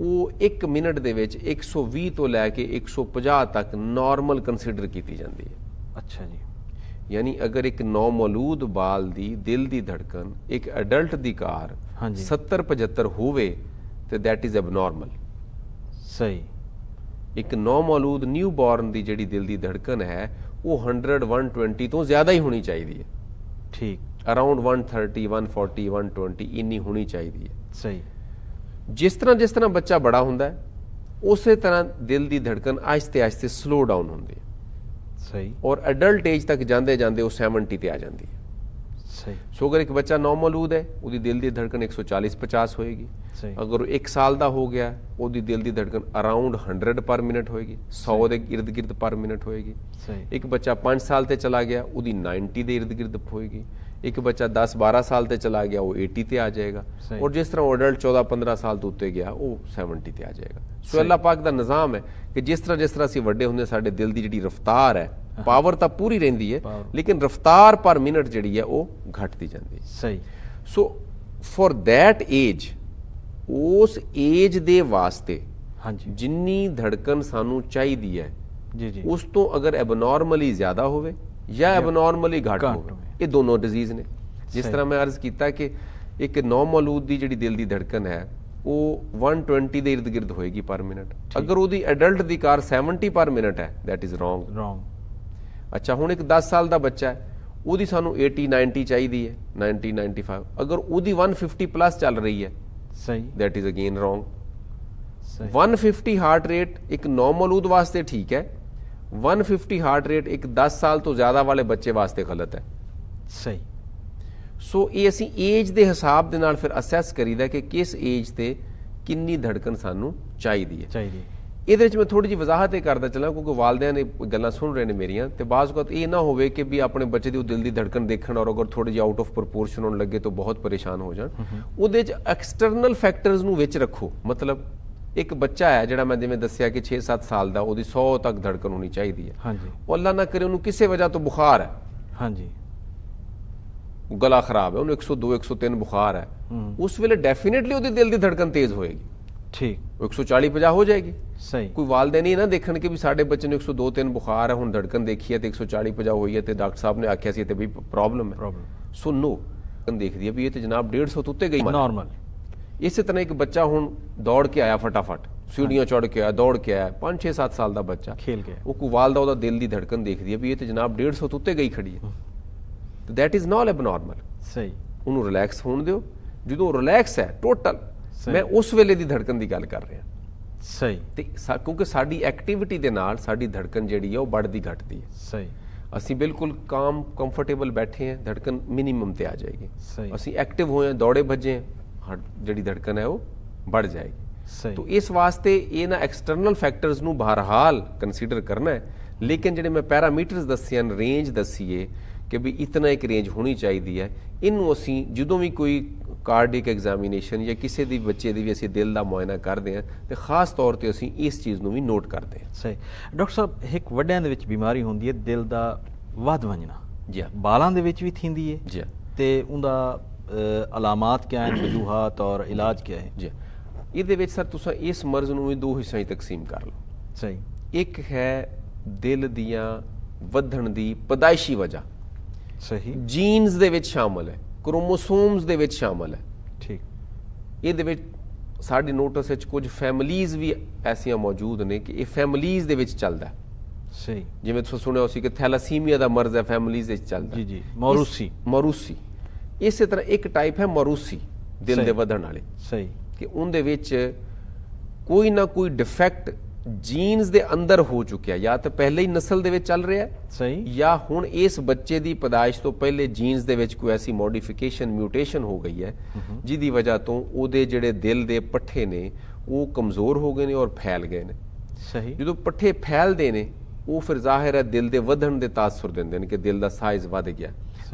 ਉਹ 1 ਮਿੰਟ ਦੇ ਵਿੱਚ 120 ਤੋਂ ਲੈ ਕੇ 150 ਤੱਕ ਨਾਰਮਲ ਕੰਸੀਡਰ ਕੀਤੀ ਜਾਂਦੀ ਹੈ ਅੱਛਾ ਜੀ ਯਾਨੀ ਅਗਰ ਇੱਕ ਨੌ ਮੌਲੂਦ ਬਾਲ ਦੀ ਦਿਲ ਦੀ ਧੜਕਨ ਇੱਕ ਐਡਲਟ ਦੀ ਕਾਰ 70 75 ਹੋਵੇ ਤੇ ਥੈਟ ਇਜ਼ ਐਬਨੋਰਮਲ ਸਹੀ ਇੱਕ ਨੌ ਮੌਲੂਦ ਨਿਊ ਬੌਰਨ ਦੀ ਜਿਹੜੀ ਦਿਲ ਦੀ ਧੜਕਨ ਹੈ ਉਹ 100 120 ਤੋਂ ਜ਼ਿਆਦਾ ਹੀ ਹੋਣੀ ਚਾਹੀਦੀ ਹੈ ਠੀਕ ਅਰਾਊਂਡ 130 140 120 ਇੰਨੀ ਹੋਣੀ ਚਾਹੀਦੀ ਹੈ ਸਹੀ ਜਿਸ ਤਰ੍ਹਾਂ ਜਿਸ ਤਰ੍ਹਾਂ ਬੱਚਾ ਬੜਾ ਹੁੰਦਾ ਹੈ ਉਸੇ ਤਰ੍ਹਾਂ ਦਿਲ ਦੀ ਧੜਕਨ ਆਸਤੇ ਆਸਤੇ ਸਲੋ ਡਾਊਨ ਹੁੰਦੀ ਹੈ ਸਹੀ ਔਰ ਐਡਲਟ ਏਜ ਤੱਕ ਜਾਂਦੇ ਜਾਂਦੇ ਉਹ 70 ਤੇ ਆ ਜਾਂਦੀ ਹੈ ਸਹੀ ਸੋ ਅਗਰ ਇੱਕ ਬੱਚਾ ਨੋਰਮਲੂਦ ਹੈ ਉਹਦੀ ਦਿਲ ਦੀ ਧੜਕਨ 140 50 ਹੋਏਗੀ ਸਹੀ ਅਗਰ ਉਹ 1 ਸਾਲ ਦਾ ਹੋ ਗਿਆ ਉਹਦੀ ਦਿਲ ਦੀ ਧੜਕਨ ਅਰਾਊਂਡ 100 ਪਰ ਮਿੰਟ ਹੋਏਗੀ 100 ਦੇ ਇਰਦ-ਗਿਰਦ ਪਰ ਮਿੰਟ ਹੋਏਗੀ ਸਹੀ ਇੱਕ ਬੱਚਾ 5 ਸਾਲ ਤੇ ਚਲਾ ਗਿਆ ਉਹਦੀ 90 ਦੇ ਇਰਦ-ਗਿਰਦ ਹੋਏਗੀ ਇੱਕ ਬੱਚਾ 10 12 ਸਾਲ ਤੇ ਚਲਾ ਗਿਆ ਉਹ 80 ਤੇ ਆ ਜਾਏਗਾ ਔਰ ਜਿਸ ਤਰ੍ਹਾਂ ਅਡਲਟ 14 15 ਸਾਲ ਤੋਂ ਉੱਤੇ ਗਿਆ ਉਹ 70 ਤੇ ਆ ਜਾਏਗਾ ਸੋ ਅੱਲਾਹ ਪਾਕ ਦਾ ਨਿਜ਼ਾਮ ਹੈ ਕਿ ਜਿਸ ਤਰ੍ਹਾਂ ਜਿਸ ਤਰ੍ਹਾਂ ਅਸੀਂ ਵੱਡੇ ਹੁੰਦੇ ਸਾਡੇ ਦਿਲ ਦੀ ਜਿਹੜੀ ਰਫ਼ਤਾਰ ਹੈ ਪਾਵਰ ਤਾਂ ਪੂਰੀ ਰਹਿੰਦੀ ਹੈ ਲੇਕਿਨ ਰਫ਼ਤਾਰ ਪਰ ਮਿੰਟ ਜਿਹੜੀ ਹੈ ਉਹ ਘਟਦੀ ਜਾਂਦੀ ਹੈ ਸਹੀ ਸੋ ਫॉर दैट ਏਜ ਉਸ ਏਜ ਦੇ ਵਾਸਤੇ ਹਾਂਜੀ ਜਿੰਨੀ ਧੜਕਣ ਸਾਨੂੰ ਚਾਹੀਦੀ ਹੈ ਜੀ ਜੀ ਉਸ ਤੋਂ ਅਗਰ ਐਬਨੋਰਮਲੀ ਜ਼ਿਆਦਾ ਹੋਵੇ ਜਾਂ ਐਬਨੋਰਮਲੀ ਘਟ ਹੋਵੇ ਇਹ ਦੋਨੋਂ ਡਿਜ਼ੀਜ਼ ਨੇ ਜਿਸ ਤਰ੍ਹਾਂ ਮੈਂ ਅਰਜ਼ ਕੀਤਾ ਕਿ ਇੱਕ ਨੌ ਮੌਲੂਦ ਦੀ ਜਿਹੜੀ ਦਿਲ ਦੀ ਧੜਕਨ ਹੈ ਉਹ 120 ਦੇ ird-gird ਹੋਏਗੀ ਪਰ ਮਿੰਟ ਅਗਰ ਉਹਦੀ ਐਡਲਟ ਦੀ ਕਾਰ 70 ਪਰ ਮਿੰਟ ਹੈ ਥੈਟ ਇਜ਼ ਰੋਂਗ ਰੋਂਗ ਅੱਛਾ ਹੁਣ ਇੱਕ 10 ਸਾਲ ਦਾ ਬੱਚਾ ਹੈ ਉਹਦੀ ਸਾਨੂੰ 80 90 ਚਾਹੀਦੀ ਹੈ 90 95 ਅਗਰ ਉਹਦੀ 150 ਪਲੱਸ ਚੱਲ ਰਹੀ ਹੈ ਸਹੀ ਥੈਟ ਇਜ਼ ਅਗੇਨ ਰੋਂਗ ਸਹੀ 150 ਹਾਰਟ ਰੇਟ ਇੱਕ ਮੌਲੂਦ ਵਾਸਤੇ ਠੀਕ ਹੈ 150 ਹਾਰਟ ਰੇਟ ਇੱਕ 10 ਸਾਲ ਤੋਂ ਜ਼ਿਆਦਾ ਵਾਲੇ ਬੱਚੇ ਵਾਸਤੇ ਗਲਤ ਹੈ ਸਹੀ ਸੋ ਇਹ ਅਸੀਂ ਏਜ ਦੇ ਹਿਸਾਬ ਦੇ ਨਾਲ ਫਿਰ ਅਸੈਸ ਕਰੀਦਾ ਕਿ ਕਿਸ ਏਜ ਤੇ ਕਿੰਨੀ ਧੜਕਨ ਸਾਨੂੰ ਚਾਹੀਦੀ ਹੈ ਚਾਹੀਦੀ ਇਹਦੇ ਵਿੱਚ ਮੈਂ ਥੋੜੀ ਜਿਹੀ ਵਜ਼ਾਹਤ ਇਹ ਕਰਦਾ ਚੱਲਾਂ ਕਿਉਂਕਿ ਵਾਲਦਿਆਂ ਨੇ ਗੱਲਾਂ ਸੁਣ ਰਹੇ ਨੇ ਮੇਰੀਆਂ ਤੇ ਬਾਜ਼ੂਕਤ ਇਹ ਨਾ ਹੋਵੇ ਕਿ ਵੀ ਆਪਣੇ ਬੱਚੇ ਦੀ ਉਹ ਦਿਲ ਦੀ ਧੜਕਣ ਦੇਖਣ ਔਰ ਅਗਰ ਥੋੜੀ ਜਿਹੀ ਆਊਟ ਆਫ ਪ੍ਰੋਪੋਰਸ਼ਨ ਹੋਣ ਲੱਗੇ ਤਾਂ ਬਹੁਤ ਪਰੇਸ਼ਾਨ ਹੋ ਜਾਣ ਉਹਦੇ ਵਿੱਚ ਐਕਸਟਰਨਲ ਫੈਕਟਰਸ ਨੂੰ ਵਿੱਚ ਰੱਖੋ ਮਤਲਬ ਇੱਕ ਬੱਚਾ ਹੈ ਜਿਹੜਾ ਮੈਂ ਜਿਵੇਂ ਦੱਸਿਆ ਕਿ 6-7 ਸਾਲ ਦਾ ਉਹਦੀ 100 ਤੱਕ ਧੜਕਣ ਹੋਣੀ ਚਾਹੀਦੀ ਹੈ ਹਾਂਜੀ ਉਹ ਅੱਲਾ ਨਾ ਕਰੇ ਉਹਨੂੰ ਕਿਸੇ ਵਜ੍ਹਾ ਤੋਂ ਬੁਖਾਰ ਹੈ ਹਾਂਜੀ ਗਲਾ ਖਰਾਬ ਹੈ ਉਹਨੂੰ 102 103 ਬੁਖਾਰ ਹੈ ਉਸ ਵੇਲੇ ਡੈਫੀਨਿਟਲੀ ਉਹਦੀ ਦਿਲ ਦੀ ਧੜਕਨ ਤੇਜ਼ ਹੋਏਗੀ ਠੀਕ 140 50 ਹੋ ਜਾਏਗੀ ਸਹੀ ਕੋਈ ਵਾਲਦੇ ਨਹੀਂ ਨਾ ਦੇਖਣ ਕਿ ਵੀ ਸਾਡੇ ਬੱਚੇ ਨੂੰ 102 3 ਬੁਖਾਰ ਹੈ ਹੁਣ ਧੜਕਨ ਦੇਖੀ ਹੈ ਤੇ 140 50 ਹੋਈ ਹੈ ਤੇ ਡਾਕਟਰ ਸਾਹਿਬ ਨੇ ਆਖਿਆ ਸੀ ਤੇ ਵੀ ਪ੍ਰੋਬਲਮ ਹੈ ਸੋ ਨੋ ਦੇਖਦੀ ਹੈ ਵੀ ਇਹ ਤੇ ਜਨਾਬ 150 ਤੋਂ ਉੱਤੇ ਗਈ ਨਾਰਮਲ ਇਸੇ ਤਰ੍ਹਾਂ ਇੱਕ ਬੱਚਾ ਹੁਣ ਦੌੜ ਕੇ ਆਇਆ ਫਟਾਫਟ ਸੀੜੀਆਂ ਚੜ ਕੇ ਆਇਆ ਦੌੜ ਕੇ ਆਇਆ 5 6 7 ਸਾਲ ਦਾ ਬੱਚਾ ਖੇਲ ਕੇ ਉਹ ਕੁਵਾਲ ਦਾ ਉਹਦਾ ਦਿਲ ਦੀ ਧੜਕਨ ਦੇਖਦੀ ਹੈ ਵੀ ਇਹ ਤੇ ਜਨਾਬ 150 ਤੋਂ ਉੱਤੇ ਗਈ ਖੜੀ ਹੈ ਤੇ ਥੈਟ ਇਜ਼ ਨਾਟ ਐਬਨੋਰਮਲ ਸਹੀ ਉਹਨੂੰ ਰਿਲੈਕਸ ਹੋਣ ਦਿਓ ਜਦੋਂ ਰਿਲੈਕਸ ਹੈ ਟੋਟਲ ਮੈਂ ਉਸ ਵੇਲੇ ਦੀ ਧੜਕਣ ਦੀ ਗੱਲ ਕਰ ਰਿਹਾ ਸਹੀ ਤੇ ਕਿਉਂਕਿ ਸਾਡੀ ਐਕਟੀਵਿਟੀ ਦੇ ਨਾਲ ਸਾਡੀ ਧੜਕਣ ਜਿਹੜੀ ਹੈ ਉਹ ਵੱਧਦੀ ਘਟਦੀ ਹੈ ਸਹੀ ਅਸੀਂ ਬਿਲਕੁਲ ਕਾਮ ਕੰਫਰਟੇਬਲ ਬੈਠੇ ਹਾਂ ਧੜਕਣ ਮਿਨੀਮਮ ਤੇ ਆ ਜਾਏਗੀ ਸਹੀ ਅਸੀਂ ਐਕਟਿਵ ਹੋਏ ਹਾਂ ਦੌੜੇ ਭੱਜੇ ਜਿਹੜੀ ਧੜਕਣ ਹੈ ਉਹ ਵੱਧ ਜਾਏਗੀ ਸਹੀ ਤੋਂ ਇਸ ਵਾਸਤੇ ਇਹ ਨਾ ਐਕਸਟਰਨਲ ਫੈਕਟਰਸ ਨੂੰ ਬਹਰਹਾਲ ਕਨਸੀਡਰ ਕਰਨਾ ਹੈ ਲੇਕਿਨ ਜਿਹੜੇ ਮੈਂ ਪੈਰਾਮੀਟਰਸ ਦੱਸਿਆ ਨੇ ਰੇਂਜ ਦੱਸੀਏ ਕਿ ਵੀ ਇਤਨਾ ਇੱਕ ਰੇਂਜ ਹੋਣੀ ਚਾਹੀਦੀ ਹੈ ਇਹਨੂੰ ਅਸੀਂ ਜਦੋਂ ਵੀ ਕੋਈ ਕਾਰਡੀਕ ਐਗਜ਼ਾਮੀਨੇਸ਼ਨ ਜਾਂ ਕਿਸੇ ਦੀ ਬੱਚੇ ਦੀ ਵੀ ਅਸੀਂ ਦਿਲ ਦਾ ਮੁਆਇਨਾ ਕਰਦੇ ਹਾਂ ਤੇ ਖਾਸ ਤੌਰ ਤੇ ਅਸੀਂ ਇਸ ਚੀਜ਼ ਨੂੰ ਵੀ ਨੋਟ ਕਰਦੇ ਹਾਂ ਸਹੀ ਡਾਕਟਰ ਸਾਹਿਬ ਇੱਕ ਵੱਡਿਆਂ ਦੇ ਵਿੱਚ ਬਿਮਾਰੀ ਹੁੰਦੀ ਹੈ ਦਿਲ ਦਾ ਵੱਧ ਵੰਜਣਾ ਜੀ ਬਾਲਾਂ ਦੇ ਵਿੱਚ ਵੀ ਥਿੰਦੀ ਹੈ ਜੀ ਤੇ ਉਹਦਾ ਅਲਾਮਤ ਕੀ ਹਨ ਵਜੂਹਾਤ ਔਰ ਇਲਾਜ ਕੀ ਹੈ ਜੀ ਇਹਦੇ ਵਿੱਚ ਸਰ ਤੁਸੀਂ ਇਸ ਮਰਜ਼ ਨੂੰ ਵੀ ਦੋ ਹਿੱਸਿਆਂ 'ਚ ਤਕਸੀਮ ਕਰ ਲਓ ਸਹੀ ਇੱਕ ਹੈ ਦਿਲ ਦੀਆਂ ਵਧਣ ਦੀ ਪਦਾਇਸ਼ੀ ਵਜ੍ਹਾ ਸਹੀ ਜੀਨਸ ਦੇ ਵਿੱਚ ਸ਼ਾਮਲ ਹੈ ਕ੍ਰੋਮੋਸੋਮਸ ਦੇ ਵਿੱਚ ਸ਼ਾਮਲ ਹੈ ਠੀਕ ਇਹਦੇ ਵਿੱਚ ਸਾਡੀ ਨੋਟਿਸ ਵਿੱਚ ਕੁਝ ਫੈਮਲੀਆਂ ਵੀ ਐਸੀਆਂ ਮੌਜੂਦ ਨੇ ਕਿ ਇਹ ਫੈਮਲੀਆਂ ਦੇ ਵਿੱਚ ਚੱਲਦਾ ਸਹੀ ਜਿਵੇਂ ਤੁਸੀਂ ਸੁਣਿਆ ਹੋਸੀ ਕਿ ਥੈਲਾਸੀਮੀਆ ਦਾ ਮਰਜ਼ ਹੈ ਫੈਮਲੀਆਂ ਵਿੱਚ ਚੱਲਦਾ ਜੀ ਜੀ ਮੌਰੂਸੀ ਮੌਰੂਸੀ ਇਸੇ ਤਰ੍ਹਾਂ ਇੱਕ ਟਾਈਪ ਹੈ ਮੌਰੂਸੀ ਦਿਲ ਦੇ ਵਧਣ ਵਾਲੇ ਸਹੀ ਕਿ ਉਹਦੇ ਵਿੱਚ ਕੋਈ ਨਾ ਕੋਈ ਡਿਫੈਕਟ ਜੀਨਸ ਦੇ ਅੰਦਰ ਹੋ ਚੁੱਕਿਆ ਜਾਂ ਤਾਂ ਪਹਿਲੇ ਹੀ ਨਸਲ ਦੇ ਵਿੱਚ ਚੱਲ ਰਿਹਾ ਹੈ ਸਹੀ ਜਾਂ ਹੁਣ ਇਸ ਬੱਚੇ ਦੀ ਪਦਾਇਸ਼ ਤੋਂ ਪਹਿਲੇ ਜੀਨਸ ਦੇ ਵਿੱਚ ਕੋਈ ਐਸੀ ਮੋਡੀਫਿਕੇਸ਼ਨ ਮਿਊਟੇਸ਼ਨ ਹੋ ਗਈ ਹੈ ਜਿਹਦੀ ਵਜ੍ਹਾ ਤੋਂ ਉਹਦੇ ਜਿਹੜੇ ਦਿਲ ਦੇ ਪੱਠੇ ਨੇ ਉਹ ਕਮਜ਼ੋਰ ਹੋ ਗਏ ਨੇ ਔਰ ਫੈਲ ਗਏ ਨੇ ਸਹੀ ਜਦੋਂ ਪੱਠੇ ਫੈਲਦੇ ਨੇ ਉਹ ਫਿਰ ਜ਼ਾਹਿਰ ਹੈ ਦਿਲ ਦੇ ਵਧਣ ਦੇ ਤਾਸਰ ਦਿੰਦੇ ਨੇ ਕਿ ਦਿਲ ਦਾ ਸਾਈਜ਼ ਵਧ ਗਿਆ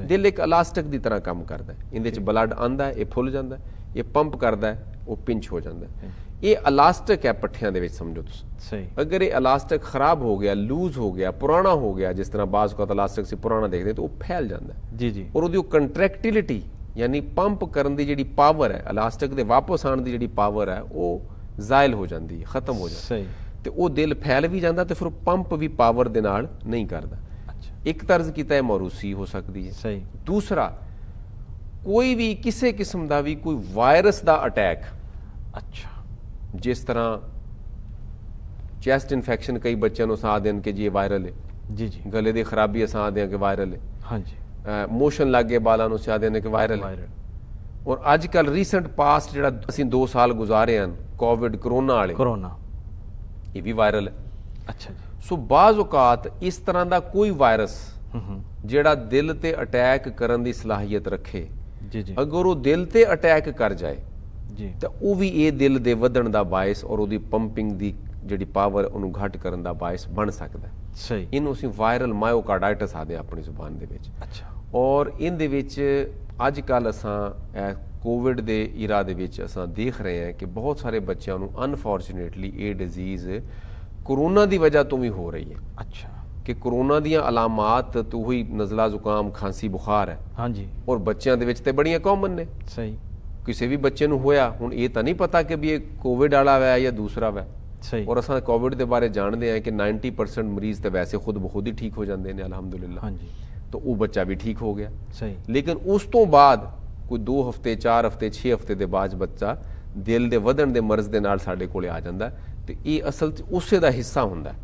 ਦਿਲ ਇੱਕ ਇਲਾਸਟਿਕ ਦੀ ਤਰ੍ਹਾਂ ਕੰਮ ਕਰਦਾ ਹੈ ਇਹਦੇ ਵਿੱਚ ਬਲੱਡ ਆਂਦਾ ਹੈ ਇਹ ਫੁੱਲ ਜਾਂਦਾ ਹੈ ਇਹ ਪੰਪ ਕਰਦਾ ਹੈ ਉਹ ਪਿੰਚ ਹੋ ਜਾਂਦਾ ਹੈ ਇਹ ਇਲਾਸਟਿਕ ਹੈ ਪੱਠਿਆਂ ਦੇ ਵਿੱਚ ਸਮਝੋ ਤੁਸੀਂ ਸਹੀ ਅਗਰ ਇਹ ਇਲਾਸਟਿਕ ਖਰਾਬ ਹੋ ਗਿਆ ਲੂਜ਼ ਹੋ ਗਿਆ ਪੁਰਾਣਾ ਹੋ ਗਿਆ ਜਿਸ ਤਰ੍ਹਾਂ ਬਾਜ਼ ਕੋਤ ਇਲਾਸਟਿਕ ਸੀ ਪੁਰਾਣਾ ਦੇਖਦੇ ਤਾਂ ਉਹ ਫੈਲ ਜਾਂਦਾ ਜੀ ਜੀ ਔਰ ਉਹਦੀ ਉਹ ਕੰਟਰੈਕਟਿਲਿਟੀ ਯਾਨੀ ਪੰਪ ਕਰਨ ਦੀ ਜਿਹੜੀ ਪਾਵਰ ਹੈ ਇਲਾਸਟਿਕ ਦੇ ਵਾਪਸ ਆਣ ਦੀ ਜਿਹੜੀ ਪਾਵਰ ਹੈ ਉਹ ਜ਼ਾਇਲ ਹੋ ਜਾਂਦੀ ਹੈ ਖਤਮ ਹੋ ਜਾਂਦੀ ਸਹੀ ਤੇ ਉਹ ਦਿਲ ਫੈਲ ਵੀ ਜਾਂਦਾ ਤੇ ਫਿਰ ਪੰਪ ਵੀ ਪਾਵਰ ਦੇ ਨਾਲ ਨਹੀਂ ਕਰਦਾ ਅੱਛਾ ਇੱਕ ਤਰਜ਼ ਕੀਤਾ ਹੈ ਮੌਰੂਸੀ ਹੋ ਸਕਦੀ ਹੈ ਸਹੀ ਦੂਸਰਾ ਕੋਈ ਵੀ ਕਿਸੇ ਕਿਸਮ ਦਾ ਵੀ ਕੋਈ ਵਾਇਰਸ ਦਾ ਅਟੈਕ ਅੱਛਾ ਜਿਸ ਤਰ੍ਹਾਂ ਚੈਸਟ ਇਨਫੈਕਸ਼ਨ ਕਈ ਬੱਚਿਆਂ ਨੂੰ ਸਾਹ ਦੇਣ ਕਿ ਜੀ ਇਹ ਵਾਇਰਲ ਹੈ ਜੀ ਜੀ ਗਲੇ ਦੀ ਖਰਾਬੀ ਆ ਸਾਹ ਦੇਣ ਕਿ ਵਾਇਰਲ ਹੈ ਹਾਂਜੀ ਮੋਸ਼ਨ ਲੱਗੇ ਬਾਲਾਂ ਨੂੰ ਸਾਹ ਦੇਣ ਕਿ ਵਾਇਰਲ ਹੈ ਔਰ ਅੱਜ ਕੱਲ ਰੀਸੈਂਟ ਪਾਸਟ ਜਿਹੜਾ ਅਸੀਂ 2 ਸਾਲ ਗੁਜ਼ਾਰੇ ਹਨ ਕੋਵਿਡ ਕਰੋਨਾ ਵਾਲੇ ਕਰੋਨਾ ਇਹ ਵੀ ਵਾਇਰਲ ਹੈ ਅੱਛਾ ਜੀ ਸੋ ਬਾਜ਼ ਔਕਾਤ ਇਸ ਤਰ੍ਹਾਂ ਦਾ ਕੋਈ ਵਾਇਰਸ ਜਿਹੜਾ ਦਿਲ ਤੇ ਅਟੈਕ ਕਰਨ ਦੀ ਸਲਾਹੀਅਤ ਰੱਖੇ ਜੀ ਜੀ ਅਗਰ ਉਹ ਦਿਲ ਤੇ ਅਟੈਕ ਕਰ ਜਾਏ ਜੀ ਤਾਂ ਉਹ ਵੀ ਇਹ ਦਿਲ ਦੇ ਵਧਣ ਦਾ ਬਾਇਸ ਔਰ ਉਹਦੀ ਪੰਪਿੰਗ ਦੀ ਜਿਹੜੀ ਪਾਵਰ ਉਹਨੂੰ ਘਟ ਕਰਨ ਦਾ ਬਾਇਸ ਬਣ ਸਕਦਾ ਸਹੀ ਇਹਨੂੰ ਅਸੀਂ ਵਾਇਰਲ ਮਾਇਓਕਾਰਡਾਈਟਿਸ ਆਦੇ ਆਪਣੀ ਜ਼ੁਬਾਨ ਦੇ ਵਿੱਚ ਅੱਛਾ ਔਰ ਇਹਦੇ ਵਿੱਚ ਅੱਜ ਕੱਲ ਅਸਾਂ ਕੋਵਿਡ ਦੇ ਇਰਾ ਦੇ ਵਿੱਚ ਅਸਾਂ ਦੇਖ ਰਹੇ ਹਾਂ ਕਿ ਬਹੁਤ ਸਾਰੇ ਬੱਚਿਆਂ ਨੂੰ ਅਨਫੋਰਚੂਨੇਟਲੀ ਇਹ ਡਿਜ਼ੀਜ਼ ਕਰੋਨਾ ਦੀ ਵਜ੍ਹਾ ਤੋਂ ਵੀ ਹੋ ਰਹੀ ਹੈ ਅੱਛਾ ਕਿ ਕਰੋਨਾ ਦੀਆਂ ਅਲਾਮਤ ਤੋਂ ਹੀ ਨਜ਼ਲਾ ਜ਼ੁਕਾਮ ਖਾਂਸੀ ਬੁਖਾਰ ਹੈ ਹਾਂਜੀ ਔਰ ਬੱਚਿਆਂ ਦੇ ਵਿੱਚ ਤੇ ਬੜੀਆਂ ਕਾਮਨ ਨੇ ਸਹੀ ਕਿਸੇ ਵੀ ਬੱਚੇ ਨੂੰ ਹੋਇਆ ਹੁਣ ਇਹ ਤਾਂ ਨਹੀਂ ਪਤਾ ਕਿ ਵੀ ਇਹ ਕੋਵਿਡ ਵਾਲਾ ਹੈ ਜਾਂ ਦੂਸਰਾ ਹੈ ਸਹੀ ਔਰ ਅਸਾਂ ਕੋਵਿਡ ਦੇ ਬਾਰੇ ਜਾਣਦੇ ਆ ਕਿ 90% ਮਰੀਜ਼ ਤਾਂ ਵੈਸੇ ਖੁਦ ਬਖੁਦ ਹੀ ਠੀਕ ਹੋ ਜਾਂਦੇ ਨੇ ਅਲਹਮਦੁਲਿਲਾ ਹਾਂਜੀ ਤਾਂ ਉਹ ਬੱਚਾ ਵੀ ਠੀਕ ਹੋ ਗਿਆ ਸਹੀ ਲੇਕਿਨ ਉਸ ਤੋਂ ਬਾਅਦ ਕੋਈ 2 ਹਫ਼ਤੇ 4 ਹਫ਼ਤੇ 6 ਹਫ਼ਤੇ ਦੇ ਬਾਅਦ ਬੱਚਾ ਦਿਲ ਦੇ ਵਧਣ ਦੇ ਮਰਜ਼ ਦੇ ਨਾਲ ਸਾਡੇ ਕੋਲੇ ਆ ਜਾਂਦਾ ਤੇ ਇਹ ਅਸਲ ਚ ਉਸੇ ਦਾ ਹਿੱਸਾ ਹੁੰਦਾ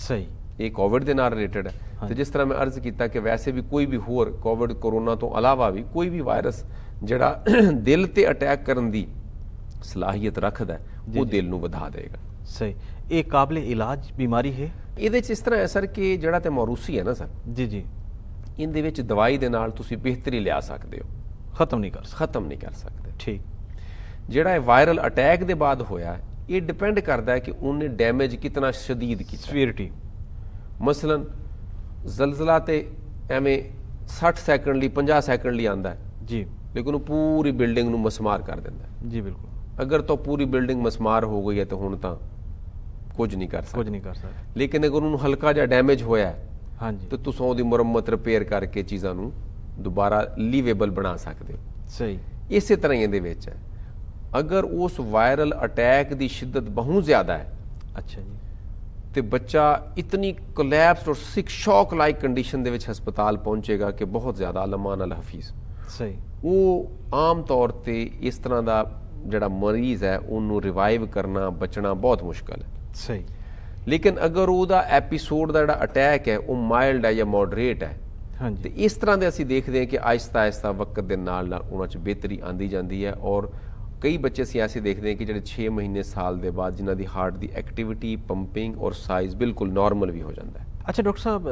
ਸਹੀ ਇਹ ਕੋਵਿਡ ਦੇ ਨਾਲ ਰਿਲੇਟਡ ਹੈ ਤੇ ਜਿਸ ਤਰ੍ਹਾਂ ਮੈਂ ਅਰਜ਼ ਕੀਤਾ ਕਿ ਵੈਸੇ ਵੀ ਕੋਈ ਵੀ ਹੋਰ ਕੋਵਿਡ ਕੋਰੋਨਾ ਤੋਂ ਇਲਾਵਾ ਵੀ ਕੋਈ ਵੀ ਵਾਇਰਸ ਜਿਹੜਾ ਦਿਲ ਤੇ ਅਟੈਕ ਕਰਨ ਦੀ ਸਲਾਹੀਅਤ ਰੱਖਦਾ ਉਹ ਦਿਲ ਨੂੰ ਵਧਾ ਦੇਗਾ ਸਹੀ ਇਹ ਕਾਬਲੇ ਇਲਾਜ ਬਿਮਾਰੀ ਹੈ ਇਹਦੇ ਚ ਇਸ ਤਰ੍ਹਾਂ ਹੈ ਸਰ ਕਿ ਜਿਹੜਾ ਤੇ ਮੌਰੂਸੀ ਹੈ ਨਾ ਸਰ ਜੀ ਜੀ ਇਹਦੇ ਵਿੱਚ ਦਵਾਈ ਦੇ ਨਾਲ ਤੁਸੀਂ ਬਿਹਤਰੀ ਲਿਆ ਸਕਦੇ ਹੋ ਖਤਮ ਨਹੀਂ ਕਰ ਖਤਮ ਨਹੀਂ ਕਰ ਸਕਦੇ ਠੀਕ ਜਿਹੜਾ ਇਹ ਵਾਇਰਲ ਅਟੈਕ ਦੇ ਬਾਅਦ ਹੋਇਆ ਇਹ ਡਿਪੈਂਡ ਕਰਦਾ ਹੈ ਕਿ ਉਹਨੇ ਡੈਮੇਜ ਕਿੰਨਾ شدید ਕੀਤਾ ਸਵੀਰਟੀ ਮਸਲਨ ਜ਼ਲਜ਼ਲਾ ਤੇ ਐਵੇਂ 60 ਸੈਕਿੰਡ ਲਈ 50 ਸੈਕਿੰਡ ਲਈ ਆਂਦਾ ਜੀ ਲੇਕਿਨ ਉਹ ਪੂਰੀ ਬਿਲਡਿੰਗ ਨੂੰ ਮਸਮਾਰ ਕਰ ਦਿੰਦਾ ਜੀ ਬਿਲਕੁਲ ਅਗਰ ਤਾਂ ਪੂਰੀ ਬਿਲਡਿੰਗ ਮਸਮਾਰ ਹੋ ਗਈ ਹੈ ਤਾਂ ਹੁਣ ਤਾਂ ਕੁਝ ਨਹੀਂ ਕਰ ਸਕਦਾ ਕੁਝ ਨਹੀਂ ਕਰ ਸਕਦਾ ਲੇਕਿਨ ਅਗਰ ਉਹਨੂੰ ਹਲਕਾ ਜਿਹਾ ਡੈਮੇਜ ਹੋਇਆ ਹਾਂਜੀ ਤੇ ਤੁਸੀਂ ਉਹਦੀ ਮੁਰੰਮਤ ਰਿਪੇਅਰ ਕਰਕੇ ਚੀਜ਼ਾਂ ਨੂੰ ਦੁਬਾਰਾ ਲੀਵੇਬਲ ਬਣਾ ਸਕਦੇ ਹੋ ਸਹੀ ਇਸੇ ਤਰ੍ਹਾਂ ਹੀ ਇਹਦੇ ਵਿੱਚ ਹੈ ਅਗਰ ਉਸ ਵਾਇਰਲ ਅਟੈਕ ਦੀ ਸ਼ਿੱਦਤ ਬਹੁਤ ਜ਼ਿਆਦਾ ਹੈ ਅੱਛਾ ਜੀ ਤੇ ਬੱਚਾ ਇਤਨੀ ਕੋਲੈਪਸ ਔਰ ਸਿਕ ਸ਼ੌਕ ਲਾਈਕ ਕੰਡੀਸ਼ਨ ਦੇ ਵਿੱਚ ਹਸਪਤਾਲ ਪਹੁੰਚੇਗਾ ਕਿ ਬਹੁਤ ਜ਼ਿਆਦਾ ਅਲਮਾਨ ਅਲ ਹਫੀਜ਼ ਸਹੀ ਉਹ ਆਮ ਤੌਰ ਤੇ ਇਸ ਤਰ੍ਹਾਂ ਦਾ ਜਿਹੜਾ ਮਰੀਜ਼ ਹੈ ਉਹਨੂੰ ਰਿਵਾਈਵ ਕਰਨਾ ਬਚਣਾ ਬਹੁਤ ਮੁਸ਼ਕਲ ਹੈ ਸਹੀ ਲੇਕਿਨ ਅਗਰ ਉਹਦਾ ਐਪੀਸੋਡ ਦਾ ਜਿਹੜਾ ਅਟੈਕ ਹੈ ਉਹ ਮਾਈਲਡ ਹੈ ਜਾਂ ਮੋਡਰੇਟ ਹੈ ਹਾਂਜੀ ਤੇ ਇਸ ਤਰ੍ਹਾਂ ਦੇ ਅਸੀਂ ਦੇਖਦੇ ਹਾਂ ਕਿ ਆਇਸਤਾ ਆਇਸਤਾ ਵਕਤ ਦੇ ਨਾਲ ਨਾਲ ਉਹਨਾਂ 'ਚ ਬਿਹਤਰੀ ਆਂਦੀ ਜਾਂਦੀ ਹੈ ਔਰ ਕਈ ਬੱਚੇ ਅਸੀਂ ਐਸੇ ਦੇਖਦੇ ਹਾਂ ਕਿ ਜਿਹੜੇ 6 ਮਹੀਨੇ ਸਾਲ ਦੇ ਬਾਅਦ ਜਿਨ੍ਹਾਂ ਦੀ ਹਾਰਟ ਦੀ ਐਕਟੀਵਿਟੀ ਪੰਪਿੰਗ ਔਰ ਸਾਈਜ਼ ਬਿਲਕੁਲ ਨਾਰਮਲ ਵੀ ਹੋ ਜਾਂਦਾ ਹੈ ਅੱਛਾ ਡਾਕਟਰ ਸਾਹਿਬ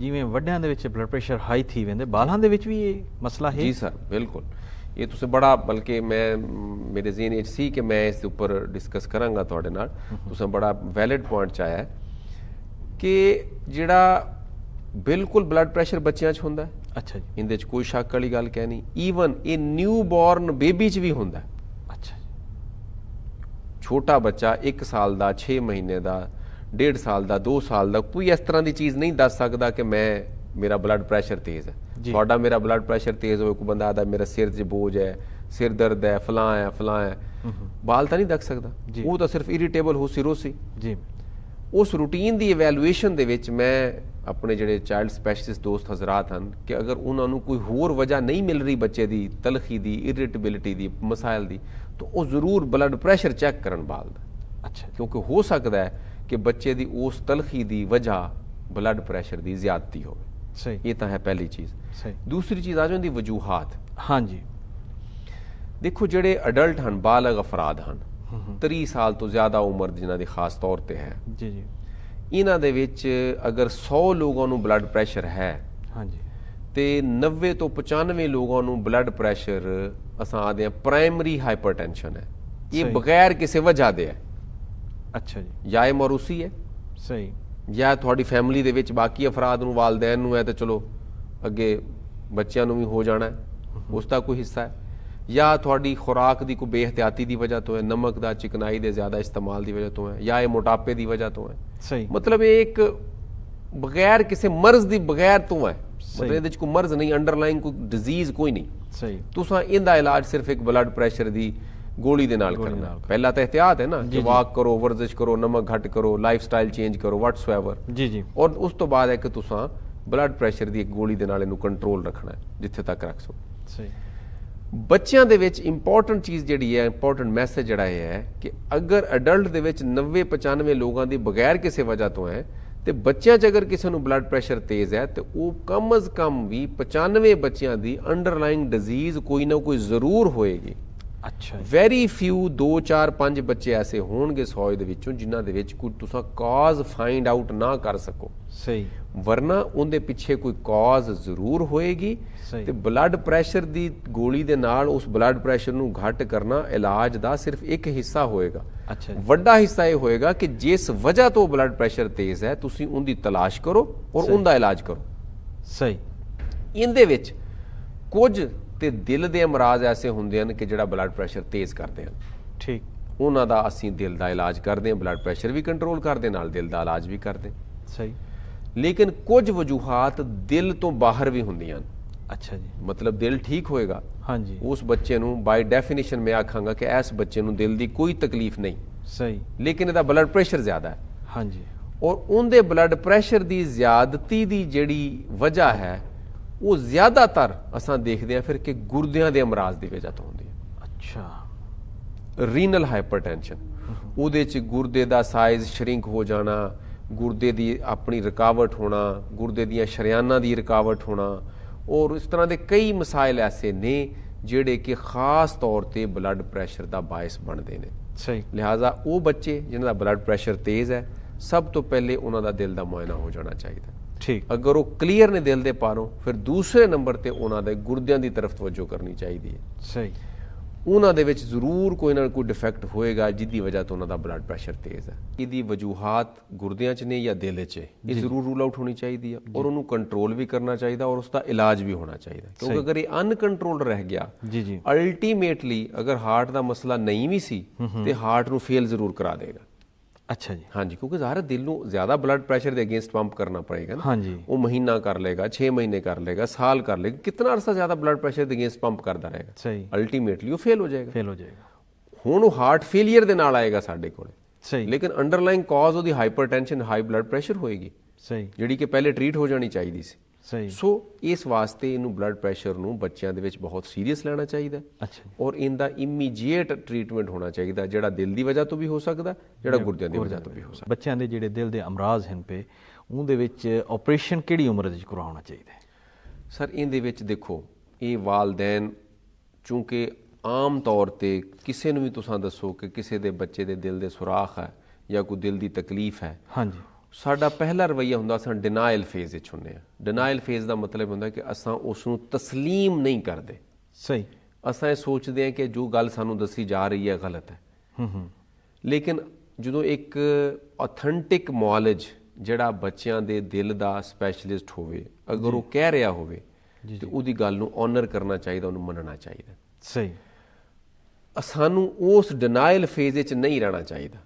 ਜਿਵੇਂ ਵੱਡਿਆਂ ਦੇ ਵਿੱਚ ਬਲੱਡ ਪ੍ਰੈਸ਼ਰ ਹਾਈ ਥੀ ਵੰਦੇ ਬਾਲਾਂ ਦੇ ਵਿੱਚ ਵੀ ਇਹ ਮਸਲਾ ਹੈ ਜੀ ਸਰ ਬਿਲਕੁਲ ਇਹ ਤੁਸੀਂ ਬੜਾ ਬਲਕਿ ਮੈਂ ਮੇਰੇ ਜ਼ਿਹਨ ਵਿੱਚ ਸੀ ਕਿ ਮੈਂ ਇਸ ਦੇ ਉੱਪਰ ਡਿਸਕਸ ਕਰਾਂਗਾ ਤੁਹਾਡੇ ਨਾਲ ਤੁਸੀਂ ਬੜਾ ਵੈਲਿਡ ਪੁਆਇੰਟ ਚਾਇਆ ਆਇਆ ਕਿ ਜਿਹੜਾ ਬਿਲਕੁਲ ਬਲੱਡ ਪ੍ਰੈਸ਼ਰ ਬੱਚਿਆਂ 'ਚ ਹੁੰਦਾ ਹੈ ਅੱਛਾ ਜੀ ਇਹਦੇ 'ਚ ਕੋਈ ਸ਼ੱਕ ਵਾਲੀ ਗੱਲ ਕਹਿ ਨਹੀਂ ਈਵਨ ਇਹ ਨਿਊ ਬੋਰਨ ਬੇਬੀ 'ਚ ਵੀ ਹੁੰਦਾ ਹੈ ਅੱਛਾ ਜੀ ਛੋਟਾ ਬੱਚਾ 1 ਸਾਲ ਦਾ 6 ਮਹੀਨੇ ਦਾ ਡੇਢ ਸਾਲ ਦਾ 2 ਸਾਲ ਦਾ ਕੋਈ ਇਸ ਤਰ੍ਹਾਂ ਦੀ ਚੀਜ਼ ਨਹੀਂ ਦੱਸ ਸਕਦਾ ਕਿ ਮੈਂ ਮੇਰਾ ਬਲੱਡ ਪ੍ਰੈਸ਼ਰ ਤੇਜ਼ ਹੈ ਤੁਹਾਡਾ ਮੇਰਾ ਬਲੱਡ ਪ੍ਰੈਸ਼ਰ ਤੇਜ਼ ਹੋਵੇ ਕੋਈ ਬੰਦਾ ਆਦਾ ਮੇਰਾ ਸਿਰ 'ਚ ਬੋਝ ਹੈ ਸਿਰ ਦਰਦ ਹੈ ਫਲਾਂ ਹੈ ਫਲਾਂ ਹੈ ਬਾਲ ਤਾਂ ਨਹੀਂ ਦੱਸ ਸਕਦਾ ਉਹ ਤਾਂ ਸਿਰਫ ਇਰੀਟੇਬਲ ਹੋ ਸਿਰੋਸੀ ਜੀ ਉਸ ਰੂਟੀਨ ਦੀ ਇਵੈਲੂਏਸ਼ਨ ਦੇ ਵਿੱਚ ਮੈਂ ਆਪਣੇ ਜਿਹੜੇ ਚਾਈਲਡ ਸਪੈਸ਼ਲਿਸਟ ਦੋਸਤ ਹਜ਼ਰਤ ਹਨ ਕਿ ਅਗਰ ਉਹਨਾਂ ਨੂੰ ਕੋਈ ਹੋਰ ਵਜ੍ਹਾ ਨਹੀਂ ਮਿਲ ਰਹੀ ਬੱਚੇ ਦੀ ਤਲਖੀ ਦੀ ਇਰੀਟੇਬਿਲਟੀ ਦੀ ਮਸਾਇਲ ਦੀ ਤਾਂ ਉਹ ਜ਼ਰੂਰ ਬਲੱਡ ਪ੍ਰੈਸ਼ਰ ਚੈੱਕ ਕਰਨ ਬਾਲ ਦਾ ਅੱਛਾ ਕਿਉਂਕਿ ਹੋ ਸਕਦਾ ਹੈ ਕਿ ਬੱਚੇ ਦੀ ਉਸ ਤਲਖੀ ਦੀ ਵਜ੍ਹਾ ਬਲੱਡ ਪ੍ਰੈਸ਼ਰ ਦੀ ਜ਼ਿਆਦਤੀ ਹੋਵੇ ਸਹੀ ਇਹ ਤਾਂ ਹੈ ਪਹਿਲੀ ਚੀਜ਼ ਸਹੀ ਦੂਸਰੀ ਚੀਜ਼ ਆ ਜਾਂਦੀ ਵਜੂਹਾਤ ਹਾਂਜੀ ਦੇਖੋ ਜਿਹੜੇ ਅਡਲਟ ਹਨ ਬਾਲਗ ਅਫਰਾਦ ਹਨ 30 ਸਾਲ ਤੋਂ ਜ਼ਿਆਦਾ ਉਮਰ ਜਿਨ੍ਹਾਂ ਦੀ ਖਾਸ ਤੌਰ ਤੇ ਹੈ ਜੀ ਜੀ ਇਹਨਾਂ ਦੇ ਵਿੱਚ ਅਗਰ 100 ਲੋਕਾਂ ਨੂੰ ਬਲੱਡ ਪ੍ਰੈਸ਼ਰ ਹੈ ਹਾਂਜੀ ਤੇ 90 ਤੋਂ 95 ਲੋਕਾਂ ਨੂੰ ਬਲੱਡ ਪ੍ਰੈਸ਼ਰ ਅਸਾਂ ਆਦੇ ਪ੍ਰਾਇਮਰੀ ਹਾਈਪਰਟੈਂਸ਼ਨ ਹੈ ਇਹ ਬਗੈਰ ਕਿਸੇ ਵਜ੍ਹਾ ਦੇ ਹੈ ਅੱਛਾ ਜੀ ਜਾਂ ਇਹ ਮਰੂਸੀ ਹੈ ਸਹੀ ਜਾਂ ਤੁਹਾਡੀ ਫੈਮਿਲੀ ਦੇ ਵਿੱਚ ਬਾਕੀ ਅਫਰਾਦ ਨੂੰ ਵਾਲਦੈਨ ਨੂੰ ਹੈ ਤਾਂ ਚਲੋ ਅੱਗੇ ਬੱਚਿਆਂ ਨੂੰ ਵੀ ਹੋ ਜਾਣਾ ਉਸ ਦਾ ਕੋਈ ਹਿੱਸਾ ਹੈ ਜਾਂ ਤੁਹਾਡੀ ਖੁਰਾਕ ਦੀ ਕੋਈ ਬੇਇਹਤਿਆਤੀ ਦੀ ਵਜ੍ਹਾ ਤੋਂ ਹੈ ਨਮਕ ਦਾ ਚਿਕਨਾਈ ਦੇ ਜ਼ਿਆਦਾ ਇਸਤੇਮਾਲ ਦੀ ਵਜ੍ਹਾ ਤੋਂ ਹੈ ਜਾਂ ਇਹ ਮੋਟਾਪੇ ਦੀ ਵਜ੍ਹਾ ਤੋਂ ਹੈ ਸਹੀ ਮਤਲਬ ਇਹ ਇੱਕ ਬਗੈਰ ਕਿਸੇ ਮਰਜ਼ ਦੀ ਬਗੈਰ ਤੋਂ ਹੈ ਮਤਲਬ ਇਹਦੇ ਵਿੱਚ ਕੋਈ ਮਰਜ਼ ਨਹੀਂ ਅੰਡਰਲਾਈਨ ਕੋਈ ਡਿਜ਼ੀਜ਼ ਕੋਈ ਨਹੀਂ ਸਹੀ ਤੁਸੀਂ ਇਹਦਾ ਇਲਾਜ ਸਿਰਫ ਇੱਕ ਬਲੱਡ ਪ੍ਰੈਸ਼ਰ ਦੀ ਗੋਲੀ ਦੇ ਨਾਲ ਕਰਨਾ ਪਹਿਲਾਂ ਤਾਂ ਇhtiyat ਹੈ ਨਾ ਕਿ ਵਾਕ ਕਰੋ ਵਰਜ਼ਿਸ਼ ਕਰੋ ਨਮਕ ਘਟ ਕਰੋ ਲਾਈਫ ਸਟਾਈਲ ਚੇਂਜ ਕਰੋ ਵਾਟਸਐਵਰ ਜੀ ਜੀ ਔਰ ਉਸ ਤੋਂ ਬਾਅਦ ਹੈ ਕਿ ਤੁਸੀਂ ਬਲੱਡ ਪ੍ਰੈਸ਼ਰ ਦੀ ਇੱਕ ਗੋਲੀ ਦੇ ਨਾਲ ਇਹਨੂੰ ਕੰਟਰੋਲ ਰੱਖਣਾ ਹੈ ਜਿੱਥੇ ਤੱਕ ਰੱਖ ਸਕੋ ਸਹੀ ਬੱਚਿਆਂ ਦੇ ਵਿੱਚ ਇੰਪੋਰਟੈਂਟ ਚੀਜ਼ ਜਿਹੜੀ ਹੈ ਇੰਪੋਰਟੈਂਟ ਮੈਸੇਜ ਜਿਹੜਾ ਹੈ ਕਿ ਅਗਰ ਅਡਲਟ ਦੇ ਵਿੱਚ 90 95 ਲੋਕਾਂ ਦੀ ਬਗੈਰ ਕਿਸੇ ਵਜ੍ਹਾ ਤੋਂ ਹੈ ਤੇ ਬੱਚਿਆਂ 'ਚ ਅਗਰ ਕਿਸੇ ਨੂੰ ਬਲੱਡ ਪ੍ਰੈਸ਼ਰ ਤੇਜ਼ ਹੈ ਤੇ ਉਹ ਕਮ ਅਜ਼ ਕਮ ਵੀ 95 ਬੱਚਿਆਂ ਦੀ ਅੰਡਰਲਾਈਂਗ ਡਿਜ਼ੀਜ਼ ਕੋਈ ਨਾ ਕੋਈ ਜ਼ਰੂਰ ਹੋਏਗੀ ਅੱਛਾ ਵੈਰੀ ਫਿਊ 2 4 5 ਬੱਚੇ ਐਸੇ ਹੋਣਗੇ 100 ਦੇ ਵਿੱਚੋਂ ਜਿਨ੍ਹਾਂ ਦੇ ਵਿੱਚ ਕੋਈ ਤੁਸੀਂ ਕਾਜ਼ ਫਾਈਂਡ ਆਊਟ ਨਾ ਕਰ ਸਕੋ ਸਹੀ ਵਰਨਾ ਉਹਦੇ ਪਿੱਛੇ ਕੋਈ ਕਾਜ਼ ਜ਼ਰੂਰ ਹੋਏਗੀ ਤੇ ਬਲੱਡ ਪ੍ਰੈਸ਼ਰ ਦੀ ਗੋਲੀ ਦੇ ਨਾਲ ਉਸ ਬਲੱਡ ਪ੍ਰੈਸ਼ਰ ਨੂੰ ਘਟ ਕਰਨਾ ਇਲਾਜ ਦਾ ਸਿਰਫ ਇੱਕ ਹਿੱਸਾ ਹੋਏਗਾ ਅੱਛਾ ਵੱਡਾ ਹਿੱਸਾ ਇਹ ਹੋਏਗਾ ਕਿ ਜਿਸ ਵਜ੍ਹਾ ਤੋਂ ਬਲੱਡ ਪ੍ਰੈਸ਼ਰ ਤੇਜ਼ ਹੈ ਤੁਸੀਂ ਉਹਦੀ ਤਲਾਸ਼ ਕਰੋ ਔਰ ਉਹਦਾ ਇਲਾਜ ਕਰੋ ਸਹੀ ਇਹਦੇ ਵਿੱਚ ਕੁਝ ਤੇ ਦਿਲ ਦੇ ਅਮਰਾਜ਼ ਐਸੇ ਹੁੰਦੇ ਹਨ ਕਿ ਜਿਹੜਾ ਬਲੱਡ ਪ੍ਰੈਸ਼ਰ ਤੇਜ਼ ਕਰਦੇ ਹਨ ਠੀਕ ਉਹਨਾਂ ਦਾ ਅਸੀਂ ਦਿਲ ਦਾ ਇਲਾਜ ਕਰਦੇ ਹਾਂ ਬਲੱਡ ਪ੍ਰੈਸ਼ਰ ਵੀ ਕੰਟਰੋਲ ਕਰਦੇ ਨਾਲ ਦਿਲ ਦਾ ਇਲਾਜ ਵੀ ਕਰਦੇ ਸਹੀ ਲੇਕਿਨ ਕੁਝ ਵਜੂਹਾਤ ਦਿਲ ਤੋਂ ਬਾਹਰ ਵੀ ਹੁੰਦੀਆਂ ਹਨ ਅੱਛਾ ਜੀ ਮਤਲਬ ਦਿਲ ਠੀਕ ਹੋਏਗਾ ਹਾਂਜੀ ਉਸ ਬੱਚੇ ਨੂੰ ਬਾਈ ਡੈਫੀਨੇਸ਼ਨ ਮੈਂ ਆਖਾਂਗਾ ਕਿ ਇਸ ਬੱਚੇ ਨੂੰ ਦਿਲ ਦੀ ਕੋਈ ਤਕਲੀਫ ਨਹੀਂ ਸਹੀ ਲੇਕਿਨ ਇਹਦਾ ਬਲੱਡ ਪ੍ਰੈਸ਼ਰ ਜ਼ਿਆਦਾ ਹੈ ਹਾਂਜੀ ਔਰ ਉਹਦੇ ਬਲੱਡ ਪ੍ਰੈਸ਼ਰ ਦੀ ਜ਼ਿਆਦਤੀ ਦੀ ਜਿਹੜੀ ਵਜ੍ਹਾ ਹੈ ਉਹ ਜ਼ਿਆਦਾਤਰ ਅਸਾਂ ਦੇਖਦੇ ਆ ਫਿਰ ਕਿ ਗੁਰਦਿਆਂ ਦੇ ਅਮਰਾਜ਼ ਦੀ ਵਜ੍ਹਾ ਤੋਂ ਹੁੰਦੀ ਹੈ ਅੱਛਾ ਰੀਨਲ ਹਾਈਪਰਟੈਂਸ਼ਨ ਉਹਦੇ ਚ ਗੁਰਦੇ ਦਾ ਸਾਈਜ਼ ਸ਼ਰਿੰਕ ਹੋ ਜਾਣਾ ਗੁਰਦੇ ਦੀ ਆਪਣੀ ਰਕਾਵਟ ਹੋਣਾ ਗੁਰਦੇ ਦੀਆਂ ਸ਼ਰਿਆਨਾ ਦੀ ਰਕਾਵਟ ਹੋਣਾ ਔਰ ਇਸ ਤਰ੍ਹਾਂ ਦੇ ਕਈ ਮਸਾਇਲ ਐਸੇ ਨੇ ਜਿਹੜੇ ਕਿ ਖਾਸ ਤੌਰ ਤੇ ਬਲੱਡ ਪ੍ਰੈਸ਼ਰ ਦਾ ਬਾਇਸ ਬਣਦੇ ਨੇ ਸਹੀ ਲਿਹਾਜ਼ਾ ਉਹ ਬੱਚੇ ਜਿਨ੍ਹਾਂ ਦਾ ਬਲੱਡ ਪ੍ਰੈਸ਼ਰ ਤੇਜ਼ ਹੈ ਸਭ ਤੋਂ ਪਹਿਲੇ ਉਹਨਾਂ ਦਾ ਦਿਲ ਦਾ ਮੁਆਇਨਾ ਹੋ ਜਾਣਾ ਚਾਹੀਦਾ ਠੀਕ ਅਗਰ ਉਹ ਕਲੀਅਰ ਨੇ ਦਿਲ ਦੇ ਪਾਰੋਂ ਫਿਰ ਦੂਸਰੇ ਨੰਬਰ ਤੇ ਉਹਨਾਂ ਦੇ ਗੁਰਦਿਆਂ ਦੀ ਤਰਫ ਤਵੱਜੋ ਕਰਨੀ ਚਾਹੀਦੀ ਹੈ ਸਹੀ ਉਹਨਾਂ ਦੇ ਵਿੱਚ ਜ਼ਰੂਰ ਕੋਈ ਨਾ ਕੋਈ ਡਿਫੈਕਟ ਹੋਏਗਾ ਜਿੱਦੀ ਵਜ੍ਹਾ ਤੋਂ ਉਹਨਾਂ ਦਾ ਬਲੱਡ ਪ੍ਰੈਸ਼ਰ ਤੇਜ਼ ਹੈ ਇਹਦੀ ਵਜੂਹਾਤ ਗੁਰਦਿਆਂ 'ਚ ਨੇ ਜਾਂ ਦਿਲ 'ਚ ਇਹ ਜ਼ਰੂਰ ਰੂਲ ਆਊਟ ਹੋਣੀ ਚਾਹੀਦੀ ਹੈ ਔਰ ਉਹਨੂੰ ਕੰਟਰੋਲ ਵੀ ਕਰਨਾ ਚਾਹੀਦਾ ਔਰ ਉਸ ਦਾ ਇਲਾਜ ਵੀ ਹੋਣਾ ਚਾਹੀਦਾ ਕਿਉਂਕਿ ਅਗਰ ਇਹ ਅਨਕੰਟਰੋਲ ਰਹਿ ਗਿਆ ਜੀ ਜੀ ਅਲਟੀਮੇਟਲੀ ਅਗਰ ਹਾਰਟ ਦਾ ਮਸਲਾ ਨਹੀਂ ਵੀ ਸੀ ਤੇ ਹਾਰਟ ਨੂੰ ਫੇਲ ਜ਼ਰੂਰ ਕਰਾ ਦੇਗਾ ਅੱਛਾ ਜੀ ਹਾਂਜੀ ਕਿਉਂਕਿ ਜ਼ਾਹਰ ਦਿਲ ਨੂੰ ਜ਼ਿਆਦਾ ਬਲੱਡ ਪ੍ਰੈਸ਼ਰ ਦੇ ਅਗੇਂਸਟ ਪੰਪ ਕਰਨਾ ਨਾ ਹਾਂਜੀ ਉਹ ਮਹੀਨਾ ਕਰ ਲੇਗਾ 6 ਮਹੀਨੇ ਕਰ ਲੇਗਾ ਸਾਲ ਕਰ ਲੇਗਾ ਕਿੰਨਾ ਅਰਸਾ ਜ਼ਿਆਦਾ ਬਲੱਡ ਪ੍ਰੈਸ਼ਰ ਦੇ ਅਗੇਂਸਟ ਪੰਪ ਕਰਦਾ ਰਹੇਗਾ ਸਹੀ ਅਲਟੀਮੇਟਲੀ ਉਹ ਫੇਲ ਹੋ ਜਾਏਗਾ ਫੇਲ ਹੋ ਜਾਏਗਾ ਹੁਣ ਉਹ ਹਾਰਟ ਫੇਲਿਅਰ ਦੇ ਨਾਲ ਆਏਗਾ ਸਾਡੇ ਕੋਲ ਸਹੀ ਲੇਕਿਨ ਅੰਡਰਲਾਈਂਗ ਕਾਜ਼ ਉਹਦੀ ਹਾਈਪਰਟੈਂਸ਼ਨ ਹਾਈ ਬਲੱਡ ਪ੍ਰੈਸ਼ਰ ਹੋਏਗੀ ਸਹੀ ਜਿਹੜੀ ਕਿ ਪਹਿਲੇ ਟ੍ਰੀਟ ਹੋ ਜਾਣੀ ਚਾਹੀਦੀ ਸੀ ਸਹੀ ਸੋ ਇਸ ਵਾਸਤੇ ਇਹਨੂੰ ਬਲੱਡ ਪ੍ਰੈਸ਼ਰ ਨੂੰ ਬੱਚਿਆਂ ਦੇ ਵਿੱਚ ਬਹੁਤ ਸੀਰੀਅਸ ਲੈਣਾ ਚਾਹੀਦਾ ਅੱਛਾ ਔਰ ਇਹਦਾ ਇਮੀਡੀਏਟ ਟ੍ਰੀਟਮੈਂਟ ਹੋਣਾ ਚਾਹੀਦਾ ਜਿਹੜਾ ਦਿਲ ਦੀ ਵਜ੍ਹਾ ਤੋਂ ਵੀ ਹੋ ਸਕਦਾ ਜਿਹੜਾ ਗੁਰਦਿਆਂ ਦੀ ਵਜ੍ਹਾ ਤੋਂ ਵੀ ਹੋ ਸਕਦਾ ਬੱਚਿਆਂ ਦੇ ਜਿਹੜੇ ਦਿਲ ਦੇ ਅਮਰਾਜ਼ ਹਨ ਪੇ ਉਹਦੇ ਵਿੱਚ ਆਪਰੇਸ਼ਨ ਕਿਹੜੀ ਉਮਰ ਦੇ ਵਿੱਚ ਕਰਾਉਣਾ ਚਾਹੀਦਾ ਸਰ ਇਹਦੇ ਵਿੱਚ ਦੇਖੋ ਇਹ ਵਾਲਦੈਨ ਕਿਉਂਕਿ ਆਮ ਤੌਰ ਤੇ ਕਿਸੇ ਨੂੰ ਵੀ ਤੁਸੀਂ ਦੱਸੋ ਕਿ ਕਿਸੇ ਦੇ ਬੱਚੇ ਦੇ ਦਿਲ ਦੇ ਸੁਰਾਖ ਹੈ ਜਾਂ ਕੋਈ ਦਿਲ ਦੀ ਤਕਲੀਫ ਹੈ ਹਾਂਜੀ ਸਾਡਾ ਪਹਿਲਾ ਰਵਈਆ ਹੁੰਦਾ ਅਸਾਂ ਡਿਨਾਇਲ ਫੇਜ਼ ਵਿੱਚ ਹੁੰਨੇ ਆ ਡਿਨਾਇਲ ਫੇਜ਼ ਦਾ ਮਤਲਬ ਹੁੰਦਾ ਕਿ ਅਸਾਂ ਉਸ ਨੂੰ تسلیم ਨਹੀਂ ਕਰਦੇ ਸਹੀ ਅਸਾਂ ਇਹ ਸੋਚਦੇ ਆ ਕਿ ਜੋ ਗੱਲ ਸਾਨੂੰ ਦੱਸੀ ਜਾ ਰਹੀ ਹੈ ਗਲਤ ਹੈ ਹੂੰ ਹੂੰ ਲੇਕਿਨ ਜਦੋਂ ਇੱਕ ਆਥੈਂਟਿਕ ਮੌਲਜ ਜਿਹੜਾ ਬੱਚਿਆਂ ਦੇ ਦਿਲ ਦਾ ਸਪੈਸ਼ਲਿਸਟ ਹੋਵੇ ਅਗਰ ਉਹ ਕਹਿ ਰਿਹਾ ਹੋਵੇ ਤੇ ਉਹਦੀ ਗੱਲ ਨੂੰ ਆਨਰ ਕਰਨਾ ਚਾਹੀਦਾ ਉਹਨੂੰ ਮੰਨਣਾ ਚਾਹੀਦਾ ਸਹੀ ਸਾਨੂੰ ਉਸ ਡਿਨਾਇਲ ਫੇਜ਼ ਵਿੱਚ ਨਹੀਂ ਰਹਿਣਾ ਚਾਹੀਦਾ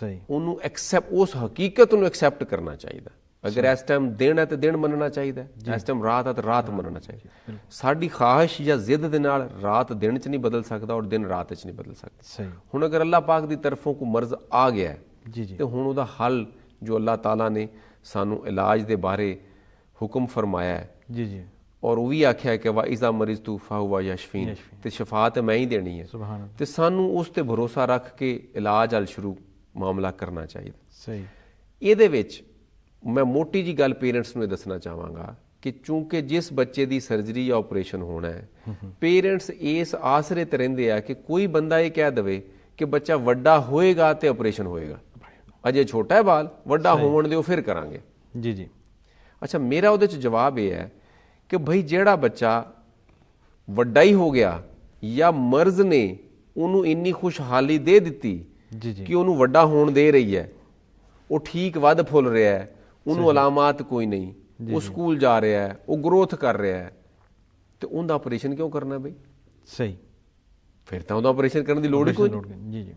ਸਹੀ ਉਹਨੂੰ ਐਕਸੈਪਟ ਉਸ ਹਕੀਕਤ ਨੂੰ ਐਕਸੈਪਟ ਕਰਨਾ ਚਾਹੀਦਾ ਅਗਰ ਇਸ ਟਾਈਮ ਦਿਨ ਹੈ ਤੇ ਦਿਨ ਮੰਨਣਾ ਚਾਹੀਦਾ ਇਸ ਟਾਈਮ ਰਾਤ ਹੈ ਤੇ ਰਾਤ ਮੰਨਣਾ ਚਾਹੀਦਾ ਸਾਡੀ ਖਾਹਿਸ਼ ਜਾਂ ਜ਼ਿੱਦ ਦੇ ਨਾਲ ਰਾਤ ਦਿਨ 'ਚ ਨਹੀਂ ਬਦਲ ਸਕਦਾ ਔਰ ਦਿਨ ਰਾਤ 'ਚ ਨਹੀਂ ਬਦਲ ਸਕਦਾ ਸਹੀ ਹੁਣ ਅਗਰ ਅੱਲਾਹ ਪਾਕ ਦੀ ਤਰਫੋਂ ਕੋ ਮਰਜ਼ ਆ ਗਿਆ ਜੀ ਜੀ ਤੇ ਹੁਣ ਉਹਦਾ ਹੱਲ ਜੋ ਅੱਲਾਹ ਤਾਲਾ ਨੇ ਸਾਨੂੰ ਇਲਾਜ ਦੇ ਬਾਰੇ ਹੁਕਮ ਫਰਮਾਇਆ ਹੈ ਜੀ ਜੀ ਔਰ ਉਹ ਵੀ ਆਖਿਆ ਕਿ ਵਾ ਇਜ਼ਾ ਮਰੀਜ਼ ਤੂ ਫਾ ਫਾਹੁਆ ਯਸ਼ਫੀਨ ਤੇ ਸ਼ਫਾਅਤ ਮੈਂ ਹੀ ਦੇਣੀ ਹੈ ਸੁਭਾਨ ਤੇ ਸਾਨੂੰ ਉਸ ਤੇ ਭਰੋਸਾ ਰੱਖ ਕੇ ਇਲਾਜ ਹਲ ਸ਼ੁਰੂ ਮਾਮਲਾ ਕਰਨਾ ਚਾਹੀਦਾ ਸਹੀ ਇਹਦੇ ਵਿੱਚ ਮੈਂ ਮੋਟੀ ਜੀ ਗੱਲ ਪੇਰੈਂਟਸ ਨੂੰ ਦੱਸਣਾ ਚਾਹਾਂਗਾ ਕਿ ਚੂੰਕਿ ਜਿਸ ਬੱਚੇ ਦੀ ਸਰਜਰੀ ਜਾਂ ਆਪਰੇਸ਼ਨ ਹੋਣਾ ਹੈ ਪੇਰੈਂਟਸ ਇਸ ਆਸਰੇ ਤੇ ਰਹਿੰਦੇ ਆ ਕਿ ਕੋਈ ਬੰਦਾ ਇਹ ਕਹਿ ਦਵੇ ਕਿ ਬੱਚਾ ਵੱਡਾ ਹੋਏਗਾ ਤੇ ਆਪਰੇਸ਼ਨ ਹੋਏਗਾ ਅਜੇ ਛੋਟਾ ਹੈ ਬਾਲ ਵੱਡਾ ਹੋਣ ਦਿਓ ਫਿਰ ਕਰਾਂਗੇ ਜੀ ਜੀ ਅੱਛਾ ਮੇਰਾ ਉਹਦੇ ਚ ਜਵਾਬ ਇਹ ਹੈ ਕਿ ਭਈ ਜਿਹੜਾ ਬੱਚਾ ਵੱਡਾ ਹੀ ਹੋ ਗਿਆ ਜਾਂ ਮਰਜ਼ ਨੇ ਉਹਨੂੰ ਇੰਨੀ ਖੁਸ਼ਹਾਲੀ ਦੇ ਦਿੱਤੀ ਜੀ ਜੀ ਕਿ ਉਹਨੂੰ ਵੱਡਾ ਹੋਣ ਦੇ ਰਹੀ ਹੈ ਉਹ ਠੀਕ ਵੱਧ ਫੁੱਲ ਰਿਹਾ ਹੈ ਉਹਨੂੰ ਅਲਾਮਤ ਕੋਈ ਨਹੀਂ ਉਹ ਸਕੂਲ ਜਾ ਰਿਹਾ ਹੈ ਉਹ ਗਰੋਥ ਕਰ ਰਿਹਾ ਹੈ ਤੇ ਉਹਦਾ ਆਪਰੇਸ਼ਨ ਕਿਉਂ ਕਰਨਾ ਬਈ ਸਹੀ ਫਿਰ ਤਾਂ ਉਹਦਾ ਆਪਰੇਸ਼ਨ ਕਰਨ ਦੀ ਲੋੜ ਹੀ ਕੋਈ ਜੀ ਜੀ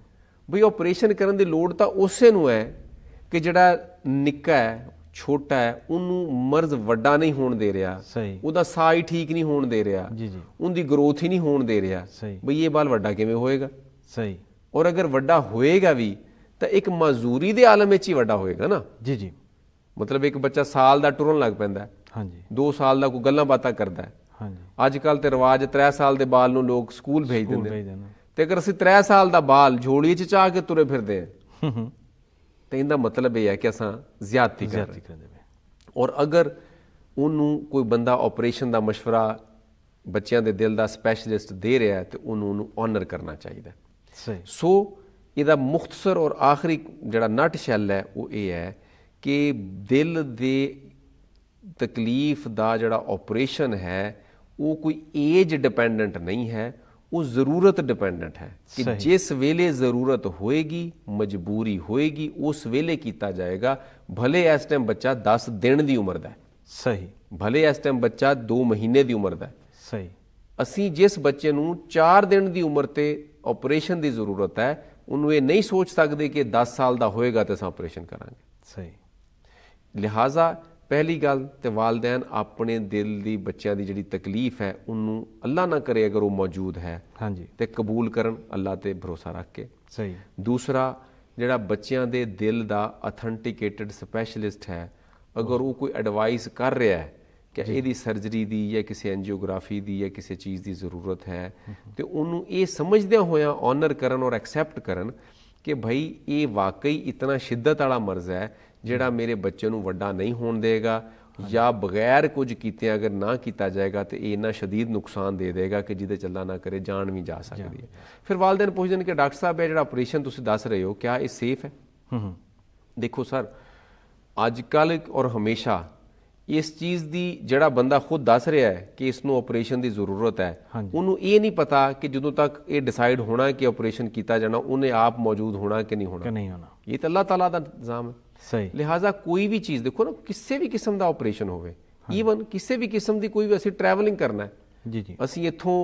ਬਈ ਆਪਰੇਸ਼ਨ ਕਰਨ ਦੀ ਲੋੜ ਤਾਂ ਉਸੇ ਨੂੰ ਹੈ ਕਿ ਜਿਹੜਾ ਨਿੱਕਾ ਹੈ ਛੋਟਾ ਹੈ ਉਹਨੂੰ ਮਰਜ਼ ਵੱਡਾ ਨਹੀਂ ਹੋਣ ਦੇ ਰਿਹਾ ਸਹੀ ਉਹਦਾ ਸਾਹ ਹੀ ਠੀਕ ਨਹੀਂ ਹੋਣ ਦੇ ਰਿਹਾ ਜੀ ਜੀ ਉਹਦੀ ਗਰੋਥ ਹੀ ਨਹੀਂ ਹੋਣ ਦੇ ਰਿਹਾ ਸਹੀ ਬਈ ਇਹ ਬਾਲ ਵੱਡਾ ਕਿਵੇਂ ਹੋਏਗਾ ਸਹੀ ਔਰ ਅਗਰ ਵੱਡਾ ਹੋਏਗਾ ਵੀ ਤਾਂ ਇੱਕ ਮਜ਼ਦੂਰੀ ਦੇ ਆਲਮ ਵਿੱਚ ਹੀ ਵੱਡਾ ਹੋਏਗਾ ਨਾ ਜੀ ਜੀ ਮਤਲਬ ਇੱਕ ਬੱਚਾ ਸਾਲ ਦਾ ਟੁਰਨ ਲੱਗ ਪੈਂਦਾ ਹਾਂਜੀ 2 ਸਾਲ ਦਾ ਕੋਈ ਗੱਲਾਂ ਬਾਤਾਂ ਕਰਦਾ ਹਾਂਜੀ ਅੱਜ ਕੱਲ ਤੇ ਰਿਵਾਜ 3 ਸਾਲ ਦੇ ਬਾਲ ਨੂੰ ਲੋਕ ਸਕੂਲ ਭੇਜ ਦਿੰਦੇ ਤੇ ਅਗਰ ਅਸੀਂ 3 ਸਾਲ ਦਾ ਬਾਲ ਝੋਲੀ 'ਚ ਚਾਹ ਕੇ ਤੁਰੇ ਫਿਰਦੇ ਹਾਂ ਤੇ ਇਹਦਾ ਮਤਲਬ ਇਹ ਹੈ ਕਿ ਅਸਾਂ ਜ਼ਿਆਦਤੀ ਕਰ ਰਹੇ ਹਾਂ ਔਰ ਅਗਰ ਉਹਨੂੰ ਕੋਈ ਬੰਦਾ ਆਪਰੇਸ਼ਨ ਦਾ مشورہ ਬੱਚਿਆਂ ਦੇ ਦਿਲ ਦਾ ਸਪੈਸ਼ਲਿਸਟ ਦੇ ਰਿਹਾ ਹੈ ਤੇ ਉਹਨੂੰ ਉਹਨੂੰ ਆਨਰ ਕਰਨਾ ਚਾਹੀਦਾ ਹੈ ਸੋ ਇਹਦਾ ਮੁਖਤਸਰ ਔਰ ਆਖਰੀ ਜਿਹੜਾ ਨਟ ਸ਼ੈਲ ਹੈ ਉਹ ਇਹ ਹੈ ਕਿ ਦਿਲ ਦੇ ਤਕਲੀਫ ਦਾ ਜਿਹੜਾ ਆਪਰੇਸ਼ਨ ਹੈ ਉਹ ਕੋਈ ਏਜ ਡਿਪੈਂਡੈਂਟ ਨਹੀਂ ਹੈ ਉਹ ਜ਼ਰੂਰਤ ਡਿਪੈਂਡੈਂਟ ਹੈ ਕਿ ਜਿਸ ਵੇਲੇ ਜ਼ਰੂਰਤ ਹੋਏਗੀ ਮਜਬੂਰੀ ਹੋਏਗੀ ਉਸ ਵੇਲੇ ਕੀਤਾ ਜਾਏਗਾ ਭਲੇ ਇਸ ਟਾਈਮ ਬੱਚਾ 10 ਦਿਨ ਦੀ ਉਮਰ ਦਾ ਹੈ ਸਹੀ ਭਲੇ ਇਸ ਟਾਈਮ ਬੱਚਾ 2 ਮਹੀਨੇ ਦੀ ਉਮਰ ਦਾ ਹੈ ਸਹੀ ਅਸੀਂ ਜਿਸ ਬੱਚੇ ਨੂੰ 4 ਦਿਨ ਦੀ ਉਮਰ ਤੇ ਆਪਰੇਸ਼ਨ ਦੀ ਜ਼ਰੂਰਤ ਹੈ ਉਹਨੂੰ ਇਹ ਨਹੀਂ ਸੋਚ ਸਕਦੇ ਕਿ 10 ਸਾਲ ਦਾ ਹੋਏਗਾ ਤੇ ਅਸੀਂ ਆਪਰੇਸ਼ਨ ਕਰਾਂਗੇ ਸਹੀ ਲਿਹਾਜ਼ਾ ਪਹਿਲੀ ਗੱਲ ਤੇ ਵਾਲਦੈਨ ਆਪਣੇ ਦਿਲ ਦੀ ਬੱਚਿਆਂ ਦੀ ਜਿਹੜੀ ਤਕਲੀਫ ਹੈ ਉਹਨੂੰ ਅੱਲਾ ਨਾ ਕਰੇ ਅਗਰ ਉਹ ਮੌਜੂਦ ਹੈ ਹਾਂਜੀ ਤੇ ਕਬੂਲ ਕਰਨ ਅੱਲਾ ਤੇ ਭਰੋਸਾ ਰੱਖ ਕੇ ਸਹੀ ਦੂਸਰਾ ਜਿਹੜਾ ਬੱਚਿਆਂ ਦੇ ਦਿਲ ਦਾ ਅਥੈਂਟੀਕੇਟਡ ਸਪੈਸ਼ਲਿਸਟ ਹੈ ਅਗਰ ਉਹ ਕੋਈ ਐਡਵਾਈਸ ਕਰ ਰਿਹਾ ਹੈ ਕਿ ਇਹਦੀ ਸਰਜਰੀ ਦੀ ਜਾਂ ਕਿਸੇ ਐਂਜੀਓਗ੍ਰਾਫੀ ਦੀ ਜਾਂ ਕਿਸੇ ਚੀਜ਼ ਦੀ ਜ਼ਰੂਰਤ ਹੈ ਤੇ ਉਹਨੂੰ ਇਹ ਸਮਝਦਿਆਂ ਹੋਇਆ ਆਨਰ ਕਰਨ ਔਰ ਐਕਸੈਪਟ ਕਰਨ ਕਿ ਭਾਈ ਇਹ ਵਾਕਈ ਇਤਨਾ ਸ਼ਿੱਦਤ ਵਾਲਾ ਮਰਜ਼ ਹੈ ਜਿਹੜਾ ਮੇਰੇ ਬੱਚੇ ਨੂੰ ਵੱਡਾ ਨਹੀਂ ਹੋਣ ਦੇਗਾ ਜਾਂ ਬਗੈਰ ਕੁਝ ਕੀਤੇ ਅਗਰ ਨਾ ਕੀਤਾ ਜਾਏਗਾ ਤੇ ਇਹ ਇਨਾ شدید ਨੁਕਸਾਨ ਦੇ ਦੇਗਾ ਕਿ ਜਿਹਦੇ ਚੱਲਾ ਨਾ ਕਰੇ ਜਾਨ ਵੀ ਜਾ ਸਕਦੀ ਹੈ ਫਿਰ ਵਾਲਦੇਨ ਪੁੱਛਦੇ ਨੇ ਕਿ ਡਾਕਟਰ ਸਾਹਿਬ ਇਹ ਜਿਹੜਾ ਆਪਰੇਸ਼ਨ ਤੁਸੀਂ ਦੱਸ ਰਹੇ ਹੋ ਕਿਆ ਇਹ ਸੇਫ ਹੈ ਹੂੰ ਹੂੰ ਦੇਖੋ ਸਰ ਅੱਜ ਕੱਲ ਔਰ ਹਮੇਸ਼ਾ ਇਸ ਚੀਜ਼ ਦੀ ਜਿਹੜਾ ਬੰਦਾ ਖੁਦ ਦੱਸ ਰਿਹਾ ਹੈ ਕਿ ਇਸ ਨੂੰ ਆਪਰੇਸ਼ਨ ਦੀ ਜ਼ਰੂਰਤ ਹੈ ਉਹਨੂੰ ਇਹ ਨਹੀਂ ਪਤਾ ਕਿ ਜਦੋਂ ਤੱਕ ਇਹ ਡਿਸਾਈਡ ਹੋਣਾ ਕਿ ਆਪਰੇਸ਼ਨ ਕੀਤਾ ਜਾਣਾ ਉਹਨੇ ਆਪ ਮੌਜੂਦ ਹੋਣਾ ਕਿ ਨਹੀਂ ਹੋਣਾ ਕਿ ਨਹੀਂ ਹੋਣਾ ਇਹ ਤਾਂ ਅੱਲਾਹ ਤਾਲਾ ਦਾ ਨਿਜ਼ਾਮ ਹੈ ਸਹੀ ਲਿਹਾਜ਼ਾ ਕੋਈ ਵੀ ਚੀਜ਼ ਦੇਖੋ ਨਾ ਕਿਸੇ ਵੀ ਕਿਸਮ ਦਾ ਆਪਰੇਸ਼ਨ ਹੋਵੇ ਈਵਨ ਕਿਸੇ ਵੀ ਕਿਸਮ ਦੀ ਕੋਈ ਵੀ ਅਸੀਂ ਟਰੈਵਲਿੰਗ ਕਰਨਾ ਹੈ ਜੀ ਜੀ ਅਸੀਂ ਇੱਥੋਂ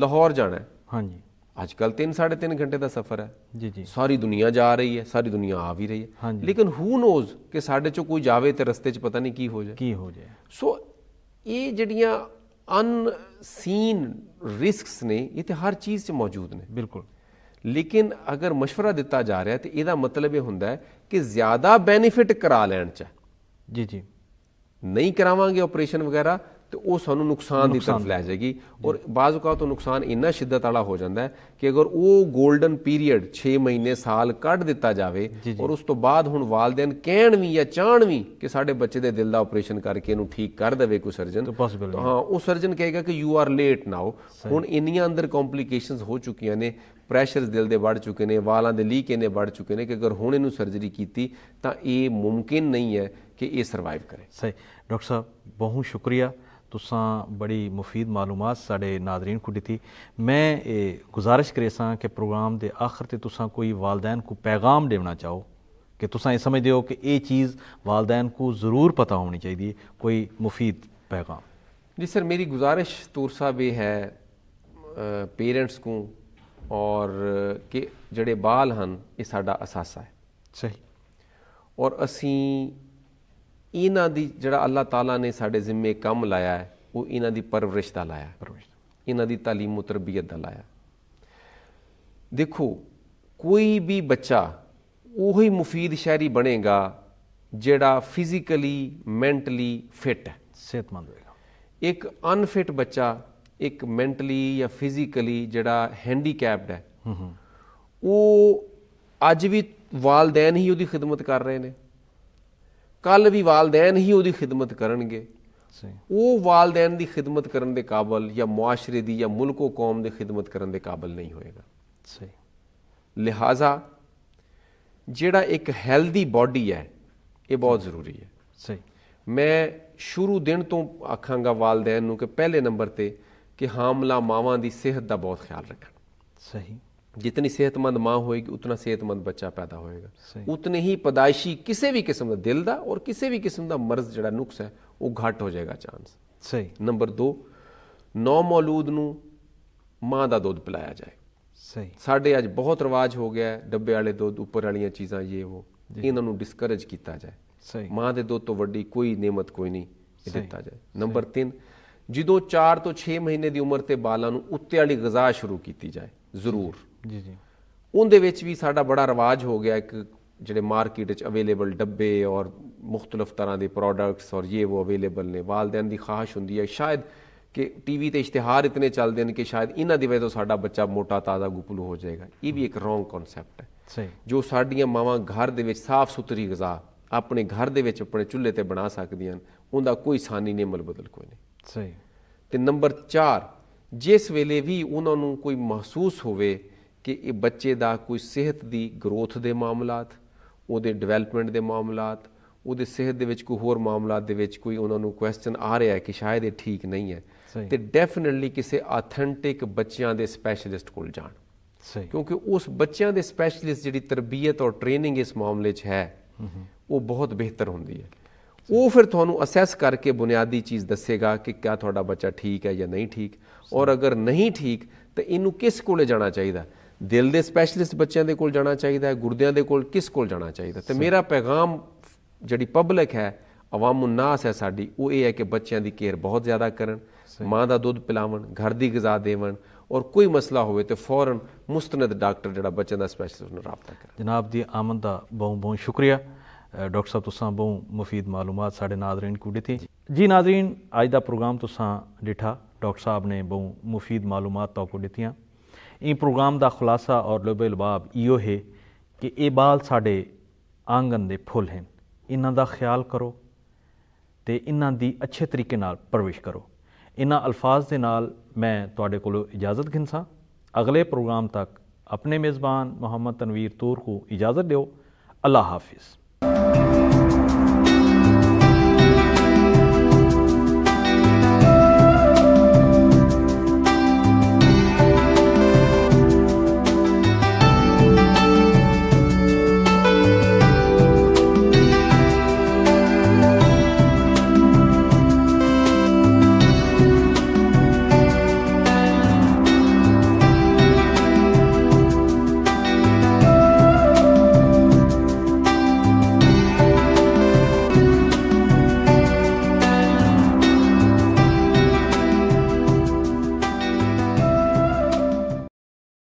ਲਾਹੌਰ ਜਾਣਾ ਹੈ ਹਾਂਜੀ ਅੱਜ ਕੱਲ 3 3.5 ਘੰਟੇ ਦਾ ਸਫ਼ਰ ਹੈ ਜੀ ਜੀ ਸਾਰੀ ਦੁਨੀਆ ਜਾ ਰਹੀ ਹੈ ਸਾਰੀ ਦੁਨੀਆ ਆ ਵੀ ਰਹੀ ਹੈ ਲੇਕਿਨ ਹੂ ਨੋਜ਼ ਕਿ ਸਾਡੇ ਚੋਂ ਕੋਈ ਜਾਵੇ ਤੇ ਰਸਤੇ 'ਚ ਪਤਾ ਨਹੀਂ ਕੀ ਹੋ ਜਾਏ ਕੀ ਹੋ ਜਾਏ ਸੋ ਇਹ ਜਿਹੜੀਆਂ ਅਨਸੀਨ ਰਿਸਕਸ ਨੇ ਇਹ ਤੇ ਹਰ ਚੀਜ਼ 'ਚ ਮੌਜੂਦ ਨੇ ਬਿਲਕੁਲ ਲੇਕਿਨ ਅਗਰ مشورہ ਦਿੱਤਾ ਜਾ ਰਿਹਾ ਤੇ ਇਹਦਾ ਮਤਲਬ ਇਹ ਹੁੰਦਾ ਹੈ ਕਿ ਜ਼ਿਆਦਾ ਬੈਨੀਫਿਟ ਕਰਾ ਲੈਣ ਚ ਜੀ ਜੀ ਨਹੀਂ ਕਰਾਵਾਂਗੇ ਆਪਰੇਸ਼ਨ ਵਗੈਰਾ ਤੇ ਉਹ ਸਾਨੂੰ ਨੁਕਸਾਨ ਦੀ ਤਰਫ ਲੈ ਜਾਏਗੀ ਔਰ ਬਾਜ਼ੂਕਾ ਤੋਂ ਨੁਕਸਾਨ ਇੰਨਾ ਸ਼ਿੱਦਤ ਵਾਲਾ ਹੋ ਜਾਂਦਾ ਹੈ ਕਿ ਅਗਰ ਉਹ 골ਡਨ ਪੀਰੀਅਡ 6 ਮਹੀਨੇ ਸਾਲ ਕੱਢ ਦਿੱਤਾ ਜਾਵੇ ਔਰ ਉਸ ਤੋਂ ਬਾਅਦ ਹੁਣ ਵਾਲਦੈਨ ਕਹਿਣ ਵੀ ਜਾਂ ਚਾਹਣ ਵੀ ਕਿ ਸਾਡੇ ਬੱਚੇ ਦੇ ਦਿਲ ਦਾ ਆਪਰੇਸ਼ਨ ਕਰਕੇ ਇਹਨੂੰ ਠੀਕ ਕਰ ਦੇਵੇ ਕੋਈ ਸਰਜਨ ਹਾਂ ਉਹ ਸਰਜਨ ਕਹੇਗਾ ਕਿ ਯੂ ਆਰ ਲੇਟ ਨਾਓ ਹੁਣ ਇੰਨੀਆਂ ਅੰਦਰ ਕੰਪਲਿਕੇਸ਼ਨਸ ਹੋ ਚੁੱਕੀਆਂ ਨੇ ਪ੍ਰੈਸ਼ਰਸ ਦਿਲ ਦੇ ਵੱਧ ਚੁੱਕੇ ਨੇ ਵਾਲਾਂ ਦੇ ਲੀਕ ਇਹਨੇ ਵੱਧ ਚੁੱਕੇ ਨੇ ਕਿ ਅਗਰ ਹੁਣ ਇਹਨੂੰ ਸਰਜਰੀ ਕੀਤੀ ਤਾਂ ਇਹ ਮੁਮਕਿਨ ਨਹੀਂ ਹੈ ਕਿ ਇਹ ਸਰਵਾਈਵ ਕਰੇ ਸਹੀ ਡਾਕਟਰ ਸਾਹਿਬ ਬਹੁਤ ਸ਼ੁਕਰੀਆ ਤੁਸੀਂ ਬੜੀ ਮਫੀਦ ਮਾਲੂਮਾਤ ਸਾਡੇ ਨਾਜ਼ਰੀਨ ਕੋ ਦਿੱਤੀ ਮੈਂ ਇਹ ਗੁਜ਼ਾਰਿਸ਼ ਕਰੇਸਾਂ ਕਿ ਪ੍ਰੋਗਰਾਮ ਦੇ ਆਖਰ ਤੇ ਤੁਸੀਂ ਕੋਈ ਵਾਲਦੈਨ ਕੋ ਪੈਗਾਮ ਦੇਣਾ ਚਾਹੋ ਕਿ ਤੁਸੀਂ ਇਹ ਸਮਝਦੇ ਹੋ ਕਿ ਇਹ ਚੀਜ਼ ਵਾਲਦੈਨ ਕੋ ਜ਼ਰੂਰ ਪਤਾ ਹੋਣੀ ਚਾਹੀਦੀ ਹੈ ਕੋਈ ਮਫੀਦ ਪੈਗਾਮ ਜੀ ਸਰ ਮੇਰੀ ਗੁਜ਼ਾਰਿਸ਼ तूर साहब ये है पेरेंट्स को और के जड़े बाल हैं ये साडा असासा है सही और असी ਇਹਨਾਂ ਦੀ ਜਿਹੜਾ ਅੱਲਾਹ ਤਾਲਾ ਨੇ ਸਾਡੇ ਜ਼ਿੰਮੇ ਕੰਮ ਲਾਇਆ ਹੈ ਉਹ ਇਹਨਾਂ ਦੀ ਪਰਵਰਿਸ਼ ਦਾ ਲਾਇਆ ਇਹਨਾਂ ਦੀ تعلیم ਤੇ تربیت ਦਾ ਲਾਇਆ ਦੇਖੋ ਕੋਈ ਵੀ ਬੱਚਾ ਉਹੀ ਮੁਫੀਦ ਸ਼ਹਿਰੀ ਬਣੇਗਾ ਜਿਹੜਾ ਫਿਜ਼ੀਕਲੀ ਮੈਂਟਲੀ ਫਿਟ ਹੈ ਸਿਹਤਮੰਦ ਹੋਏਗਾ ਇੱਕ ਅਨਫਿਟ ਬੱਚਾ ਇੱਕ ਮੈਂਟਲੀ ਜਾਂ ਫਿਜ਼ੀਕਲੀ ਜਿਹੜਾ ਹੈਂਡੀਕੈਪਡ ਹੈ ਉਹ ਅੱਜ ਵੀ ਵਾਲਦੈਨ ਹੀ ਉਹਦੀ ਖਿਦਮਤ ਕਰ ਰਹੇ ਨੇ ਕੱਲ ਵੀ ਵਾਲਦੈਨ ਹੀ ਉਹਦੀ ਖਿਦਮਤ ਕਰਨਗੇ ਉਹ ਵਾਲਦੈਨ ਦੀ ਖਿਦਮਤ ਕਰਨ ਦੇ ਕਾਬਲ ਜਾਂ ਮੁਆਸ਼ਰੇ ਦੀ ਜਾਂ ਮੁਲਕ ਉਹ ਕੌਮ ਦੀ ਖਿਦਮਤ ਕਰਨ ਦੇ ਕਾਬਲ ਨਹੀਂ ਹੋਏਗਾ ਸਹੀ ਲਿਹਾਜ਼ਾ ਜਿਹੜਾ ਇੱਕ ਹੈਲਦੀ ਬਾਡੀ ਹੈ ਇਹ ਬਹੁਤ ਜ਼ਰੂਰੀ ਹੈ ਸਹੀ ਮੈਂ ਸ਼ੁਰੂ ਦਿਨ ਤੋਂ ਆਖਾਂਗਾ ਵਾਲਦੈਨ ਨੂੰ ਕਿ ਪਹਿਲੇ ਨੰਬਰ ਤੇ ਕਿ ਹਾਮਲਾ ਮਾਵਾਂ ਦੀ ਸਿਹਤ ਦਾ ਬਹੁਤ ਖਿਆਲ ਰੱਖਣ ਸਹੀ ਜਿਤਨੀ ਸਿਹਤਮੰਦ ਮਾਂ ਹੋਏਗੀ ਉਤਨਾ ਸਿਹਤਮੰਦ ਬੱਚਾ ਪੈਦਾ ਹੋਏਗਾ ਉਤਨੇ ਹੀ ਪਦਾਇਸ਼ੀ ਕਿਸੇ ਵੀ ਕਿਸਮ ਦਾ ਦਿਲ ਦਾ ਔਰ ਕਿਸੇ ਵੀ ਕਿਸਮ ਦਾ ਮਰਜ਼ ਜਿਹੜਾ ਨੁਕਸ ਹੈ ਉਹ ਘਟ ਹੋ ਜਾਏਗਾ ਚਾਂਸ ਸਹੀ ਨੰਬਰ 2 ਨੌ ਮੌਲੂਦ ਨੂੰ ਮਾਂ ਦਾ ਦੁੱਧ ਪਿਲਾਇਆ ਜਾਏ ਸਹੀ ਸਾਡੇ ਅੱਜ ਬਹੁਤ ਰਿਵਾਜ ਹੋ ਗਿਆ ਡੱਬੇ ਵਾਲੇ ਦੁੱਧ ਉੱਪਰ ਵਾਲੀਆਂ ਚੀਜ਼ਾਂ ਇਹ ਉਹ ਇਹਨਾਂ ਨੂੰ ਡਿਸਕਰੇਜ ਕੀਤਾ ਜਾਏ ਸਹੀ ਮਾਂ ਦੇ ਦੁੱਧ ਤੋਂ ਵੱਡੀ ਕੋਈ ਨੇਮਤ ਕੋਈ ਨਹੀਂ ਇਹ ਦਿੱਤਾ ਜਾਏ ਨੰਬਰ 3 ਜਦੋਂ 4 ਤੋਂ 6 ਮਹੀਨੇ ਦੀ ਉਮਰ ਤੇ ਬਾਲਾਂ ਨੂੰ ਉੱਤੇ ਵਾਲੀ ਗਜ਼ਾ ਸ਼ੁਰੂ ਕੀਤੀ ਜਾਏ ਜ਼ਰੂਰ ਜੀ ਜੀ ਉਹਦੇ ਵਿੱਚ ਵੀ ਸਾਡਾ ਬੜਾ ਰਿਵਾਜ ਹੋ ਗਿਆ ਇੱਕ ਜਿਹੜੇ ਮਾਰਕੀਟ ਵਿੱਚ ਅਵੇਲੇਬਲ ਡੱਬੇ ਔਰ ਮੁxtਲਫ ਤਰ੍ਹਾਂ ਦੇ ਪ੍ਰੋਡਕਟਸ ਔਰ ਇਹ ਉਹ ਅਵੇਲੇਬਲ ਨੇ ਵਾਲਦਿਆਂ ਦੀ ਖਾਹਸ਼ ਹੁੰਦੀ ਹੈ ਸ਼ਾਇਦ ਕਿ ਟੀਵੀ ਤੇ ਇਸ਼ਤਿਹਾਰ ਇਤਨੇ ਚੱਲਦੇ ਨੇ ਕਿ ਸ਼ਾਇਦ ਇਹਨਾਂ ਦੀ ਵਜ੍ਹਾ ਤੋਂ ਸਾਡਾ ਬੱਚਾ ਮੋਟਾ ਤਾਜ਼ਾ ਗੁਪਲੂ ਹੋ ਜਾਏਗਾ ਇਹ ਵੀ ਇੱਕ ਰੋਂਗ ਕਨਸੈਪਟ ਹੈ ਸਹੀ ਜੋ ਸਾਡੀਆਂ ਮਾਵਾਂ ਘਰ ਦੇ ਵਿੱਚ ਸਾਫ਼ ਸੁਥਰੀ ਗਜ਼ਾ ਆਪਣੇ ਘਰ ਦੇ ਵਿੱਚ ਆਪਣੇ ਚੁੱਲ੍ਹੇ ਤੇ ਬਣਾ ਸਕਦੀਆਂ ਉਹਦਾ ਕੋਈ ਸਾਨੀ ਨਹੀਂ ਬਦਲ ਕੋਈ ਨਹੀਂ ਸਹੀ ਤੇ ਨੰਬਰ 4 ਜਿਸ ਵੇਲੇ ਵੀ ਉਹਨਾਂ ਨੂੰ ਕੋਈ ਮਹਿਸੂਸ ਹੋਵੇ ਕਿ ਇਹ ਬੱਚੇ ਦਾ ਕੋਈ ਸਿਹਤ ਦੀ ਗਰੋਥ ਦੇ ਮਾਮਲਾਤ ਉਹਦੇ ਡਿਵੈਲਪਮੈਂਟ ਦੇ ਮਾਮਲਾਤ ਉਹਦੇ ਸਿਹਤ ਦੇ ਵਿੱਚ ਕੋਈ ਹੋਰ ਮਾਮਲਾਤ ਦੇ ਵਿੱਚ ਕੋਈ ਉਹਨਾਂ ਨੂੰ ਕੁਐਸਚਨ ਆ ਰਿਹਾ ਹੈ ਕਿ ਸ਼ਾਇਦ ਇਹ ਠੀਕ ਨਹੀਂ ਹੈ ਤੇ ਡੈਫੀਨਿਟਲੀ ਕਿਸੇ ਆਥੈਂਟਿਕ ਬੱਚਿਆਂ ਦੇ ਸਪੈਸ਼ਲਿਸਟ ਕੋਲ ਜਾਣ ਸਹੀ ਕਿਉਂਕਿ ਉਸ ਬੱਚਿਆਂ ਦੇ ਸਪੈਸ਼ਲਿਸਟ ਜਿਹੜੀ ਤਰਬੀਅਤ ਔਰ ਟ੍ਰੇਨਿੰਗ ਇਸ ਮਾਮਲੇ 'ਚ ਹੈ ਉਹ ਬਹੁਤ ਬਿਹਤਰ ਹੁੰਦੀ ਹੈ ਉਹ ਫਿਰ ਤੁਹਾਨੂੰ ਅਸੈਸ ਕਰਕੇ ਬੁਨਿਆਦੀ ਚੀਜ਼ ਦੱਸੇਗਾ ਕਿ ਕਿਆ ਤੁਹਾਡਾ ਬੱਚਾ ਠੀਕ ਹੈ ਜਾਂ ਨਹੀਂ ਠੀਕ ਔਰ ਅਗਰ ਨਹੀਂ ਠੀਕ ਤਾਂ ਇਹਨੂੰ ਕਿਸ ਕੋਲੇ ਜਾਣਾ ਚਾਹੀਦਾ ਦਿਲ ਦੇ ਸਪੈਸ਼ਲਿਸਟ ਬੱਚਿਆਂ ਦੇ ਕੋਲ ਜਾਣਾ ਚਾਹੀਦਾ ਹੈ ਗੁਰਦਿਆਂ ਦੇ ਕੋਲ ਕਿਸ ਕੋਲ ਜਾਣਾ ਚਾਹੀਦਾ ਤੇ ਮੇਰਾ ਪੈਗਾਮ ਜਿਹੜੀ ਪਬਲਿਕ ਹੈ ਆਵਾਮੁਨ ਨਾਸ ਹੈ ਸਾਡੀ ਉਹ ਇਹ ਹੈ ਕਿ ਬੱਚਿਆਂ ਦੀ ਕੇਅਰ ਬਹੁਤ ਜ਼ਿਆਦਾ ਕਰਨ ਮਾਂ ਦਾ ਦੁੱਧ ਪਿਲਾਵਣ ਘਰ ਦੀ ਗਿਜ਼ਾ ਦੇਵਣ ਔਰ ਕੋਈ ਮਸਲਾ ਹੋਵੇ ਤੇ ਫੌਰਨ ਮੁਸਤਨਦ ਡਾਕਟਰ ਜਿਹੜਾ ਬੱਚਿਆਂ ਦਾ ਸਪੈਸ਼ਲਿਸਟ ਨਾਲ رابطہ ਕਰੇ ਜਨਾਬ ਦੀ ਆਮਦ ਦਾ ਬਹੁਤ ਬਹੁਤ ਸ਼ੁਕਰੀਆ ਡਾਕਟਰ ਸਾਹਿਬ ਤੁਸਾਂ ਬਹੁਤ ਮਫੀਦ ਮਾਲੂਮਾਤ ਸਾਡੇ ਨਾਜ਼ਰੀਨ ਕੋ ਦਿੱਤੀ ਜੀ ਨਾਜ਼ਰੀਨ ਅੱਜ ਦਾ ਪ੍ਰੋਗਰਾਮ ਤੁਸਾਂ ਡਿਠਾ ਡਾਕਟਰ ਸਾਹਿਬ ਨੇ ਬਹੁਤ ਮਫੀਦ ਮਾਲੂਮਾਤ ਤੋਂ ਕੋ ਦਿੱਤੀਆਂ इन प्रोग्राम का खुलासा और लुबे लुबाब इो है कि ये बाल साढ़े आंगन के फुल हैं इन का ख्याल करो तो इन अच्छे तरीके प्रवेश करो इन अल्फाज के नाल मैं थोड़े तो को इजाजत घिन सा अगले प्रोग्राम तक अपने मेज़बान मुहम्मद तनवीर तूर को इजाजत दो अल्लाह हाफिज़